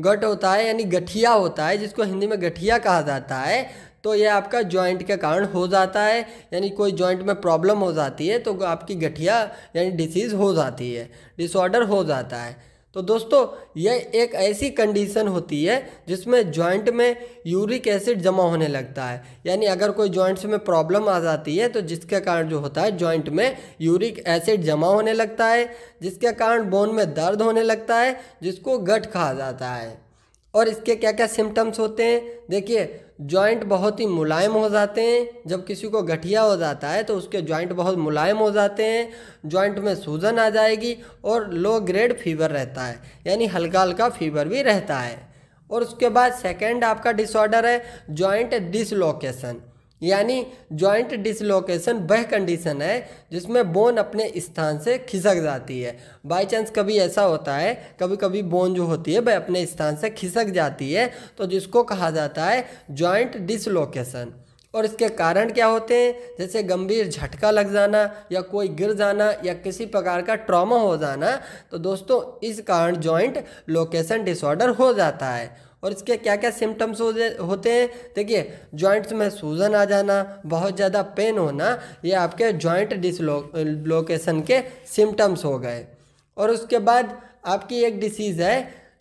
गट होता है यानी गठिया होता है जिसको हिंदी में गठिया कहा जाता है तो यह आपका जॉइंट के कारण हो जाता है यानी कोई जॉइंट में प्रॉब्लम हो जाती है तो आपकी गठिया यानी डिसीज़ हो जाती है डिसऑर्डर हो जाता है तो दोस्तों यह एक ऐसी कंडीशन होती है जिसमें जॉइंट में यूरिक एसिड जमा होने लगता है यानी अगर कोई जॉइंट्स में प्रॉब्लम आ जाती है तो जिसके कारण जो होता है जॉइंट में यूरिक एसिड जमा होने लगता है जिसके कारण बोन में दर्द होने लगता है जिसको गट कहा जाता है और इसके क्या क्या सिम्टम्स होते हैं देखिए जॉइंट बहुत ही मुलायम हो जाते हैं जब किसी को गठिया हो जाता है तो उसके जॉइंट बहुत मुलायम हो जाते हैं जॉइंट में सूजन आ जाएगी और लो ग्रेड फीवर रहता है यानी हल्का हल्का फीवर भी रहता है और उसके बाद सेकेंड आपका डिसऑर्डर है जॉइंट डिसलोकेशन यानी जॉइंट डिसलोकेशन वह कंडीशन है जिसमें बोन अपने स्थान से खिसक जाती है बाई चांस कभी ऐसा होता है कभी कभी बोन जो होती है वह अपने स्थान से खिसक जाती है तो जिसको कहा जाता है जॉइंट डिसलोकेशन और इसके कारण क्या होते हैं जैसे गंभीर झटका लग जाना या कोई गिर जाना या किसी प्रकार का ट्रॉमा हो जाना तो दोस्तों इस कारण जॉइंट लोकेशन डिसऑर्डर हो जाता है और इसके क्या क्या सिम्टम्स हो होते हैं देखिए जॉइंट्स में सूजन आ जाना बहुत ज़्यादा पेन होना ये आपके जॉइंट डिसलोकेशन के सिम्टम्स हो गए और उसके बाद आपकी एक डिसीज़ है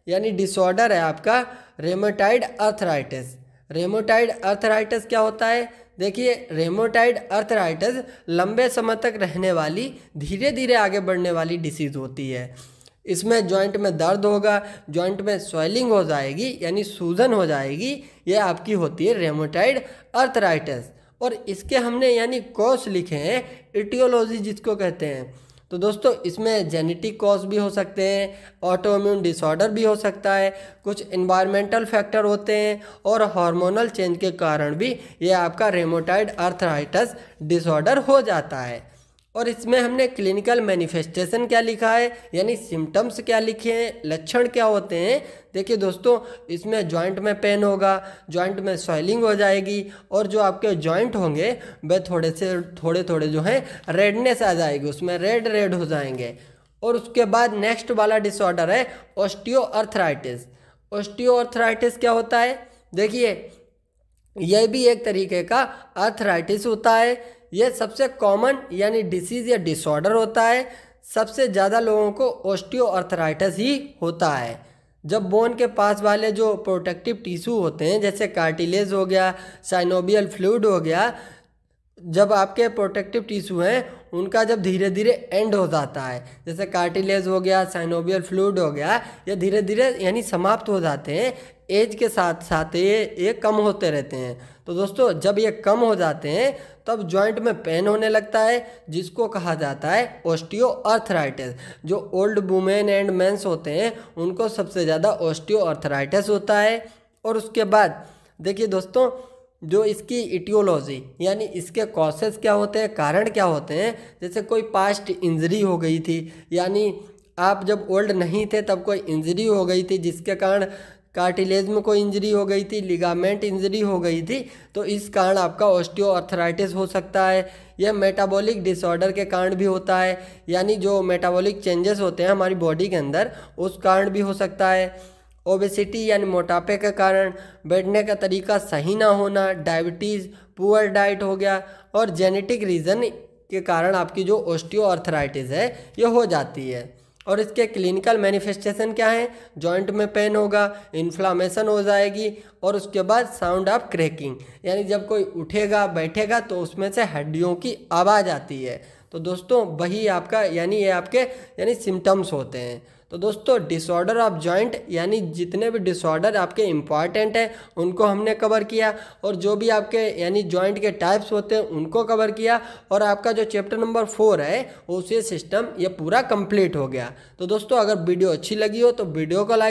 यानी डिसऑर्डर है आपका रेमोटाइड अर्थराइटिस रेमोटाइड अर्थराइटिस क्या होता है देखिए रेमोटाइड अर्थराइटिस लंबे समय तक रहने वाली धीरे धीरे आगे बढ़ने वाली डिसीज़ होती है इसमें जॉइंट में दर्द होगा जॉइंट में स्वेलिंग हो जाएगी यानी सूजन हो जाएगी यह आपकी होती है रेमोटाइड अर्थराइटिस और इसके हमने यानी कॉज लिखे हैं इटियोलॉजी जिसको कहते हैं तो दोस्तों इसमें जेनेटिक कॉज भी हो सकते हैं ऑटोम्यून डिसऑर्डर भी हो सकता है कुछ इन्वायरमेंटल फैक्टर होते हैं और हार्मोनल चेंज के कारण भी ये आपका रेमोटाइड अर्थराइटस डिसऑर्डर हो जाता है और इसमें हमने क्लिनिकल मैनिफेस्टेशन क्या लिखा है यानी सिम्टम्स क्या लिखे हैं लक्षण क्या होते हैं देखिए दोस्तों इसमें जॉइंट में पेन होगा जॉइंट में स्वेलिंग हो जाएगी और जो आपके जॉइंट होंगे वे थोड़े से थोड़े थोड़े जो हैं रेडनेस आ जाएगी उसमें रेड रेड हो जाएंगे और उसके बाद नेक्स्ट वाला डिसऑर्डर है ऑस्टियो अर्थराइटिस ऑस्टियो अर्थराइटिस क्या होता है देखिए यह भी एक तरीके का अर्थराइटिस होता है ये सबसे कॉमन यानी डिसीज़ या डिसऑर्डर होता है सबसे ज़्यादा लोगों को ऑस्टियोआर्थराइटिस ही होता है जब बोन के पास वाले जो प्रोटेक्टिव टिश्यू होते हैं जैसे कार्टिलेज हो गया साइनोबियल फ्लूड हो गया जब आपके प्रोटेक्टिव टिश्यू हैं उनका जब धीरे धीरे एंड हो जाता है जैसे कार्टिलेज हो गया साइनोबियल फ्लूड हो गया ये धीरे धीरे यानी समाप्त हो जाते हैं एज के साथ साथ ये ये कम होते रहते हैं तो दोस्तों जब ये कम हो जाते हैं तब जॉइंट में पेन होने लगता है जिसको कहा जाता है ओस्टियो अर्थराइटिस जो ओल्ड वुमेन एंड मेंस होते हैं उनको सबसे ज़्यादा ओस्टियो अर्थराइटिस होता है और उसके बाद देखिए दोस्तों जो इसकी इटियोलॉजी यानी इसके कॉसेज क्या होते हैं कारण क्या होते हैं जैसे कोई पास्ट इंजरी हो गई थी यानी आप जब ओल्ड नहीं थे तब कोई इंजरी हो गई थी जिसके कारण कार्टिलेज में कोई इंजरी हो गई थी लिगामेंट इंजरी हो गई थी तो इस कारण आपका ऑस्टियोआर्थराइटिस हो सकता है यह मेटाबॉलिक डिसऑर्डर के कारण भी होता है यानी जो मेटाबॉलिक चेंजेस होते हैं हमारी बॉडी के अंदर उस कारण भी हो सकता है ओबेसिटी यानी मोटापे के कारण बैठने का तरीका सही ना होना डायबिटीज़ पुअर डाइट हो गया और जेनेटिक रीज़न के कारण आपकी जो ऑस्टियोआर्थराइटिस है ये हो जाती है और इसके क्लिनिकल मैनिफेस्टेशन क्या है जॉइंट में पेन होगा इन्फ्लामेशन हो जाएगी और उसके बाद साउंड ऑफ क्रैकिंग यानी जब कोई उठेगा बैठेगा तो उसमें से हड्डियों की आवाज़ आती है तो दोस्तों वही आपका यानी ये आपके यानी सिम्टम्स होते हैं तो दोस्तों डिसऑर्डर ऑफ जॉइंट यानी जितने भी डिसऑर्डर आपके इम्पॉर्टेंट हैं उनको हमने कवर किया और जो भी आपके यानी जॉइंट के टाइप्स होते हैं उनको कवर किया और आपका जो चैप्टर नंबर फोर है उसे सिस्टम ये पूरा कंप्लीट हो गया तो दोस्तों अगर वीडियो अच्छी लगी हो तो वीडियो को लाइक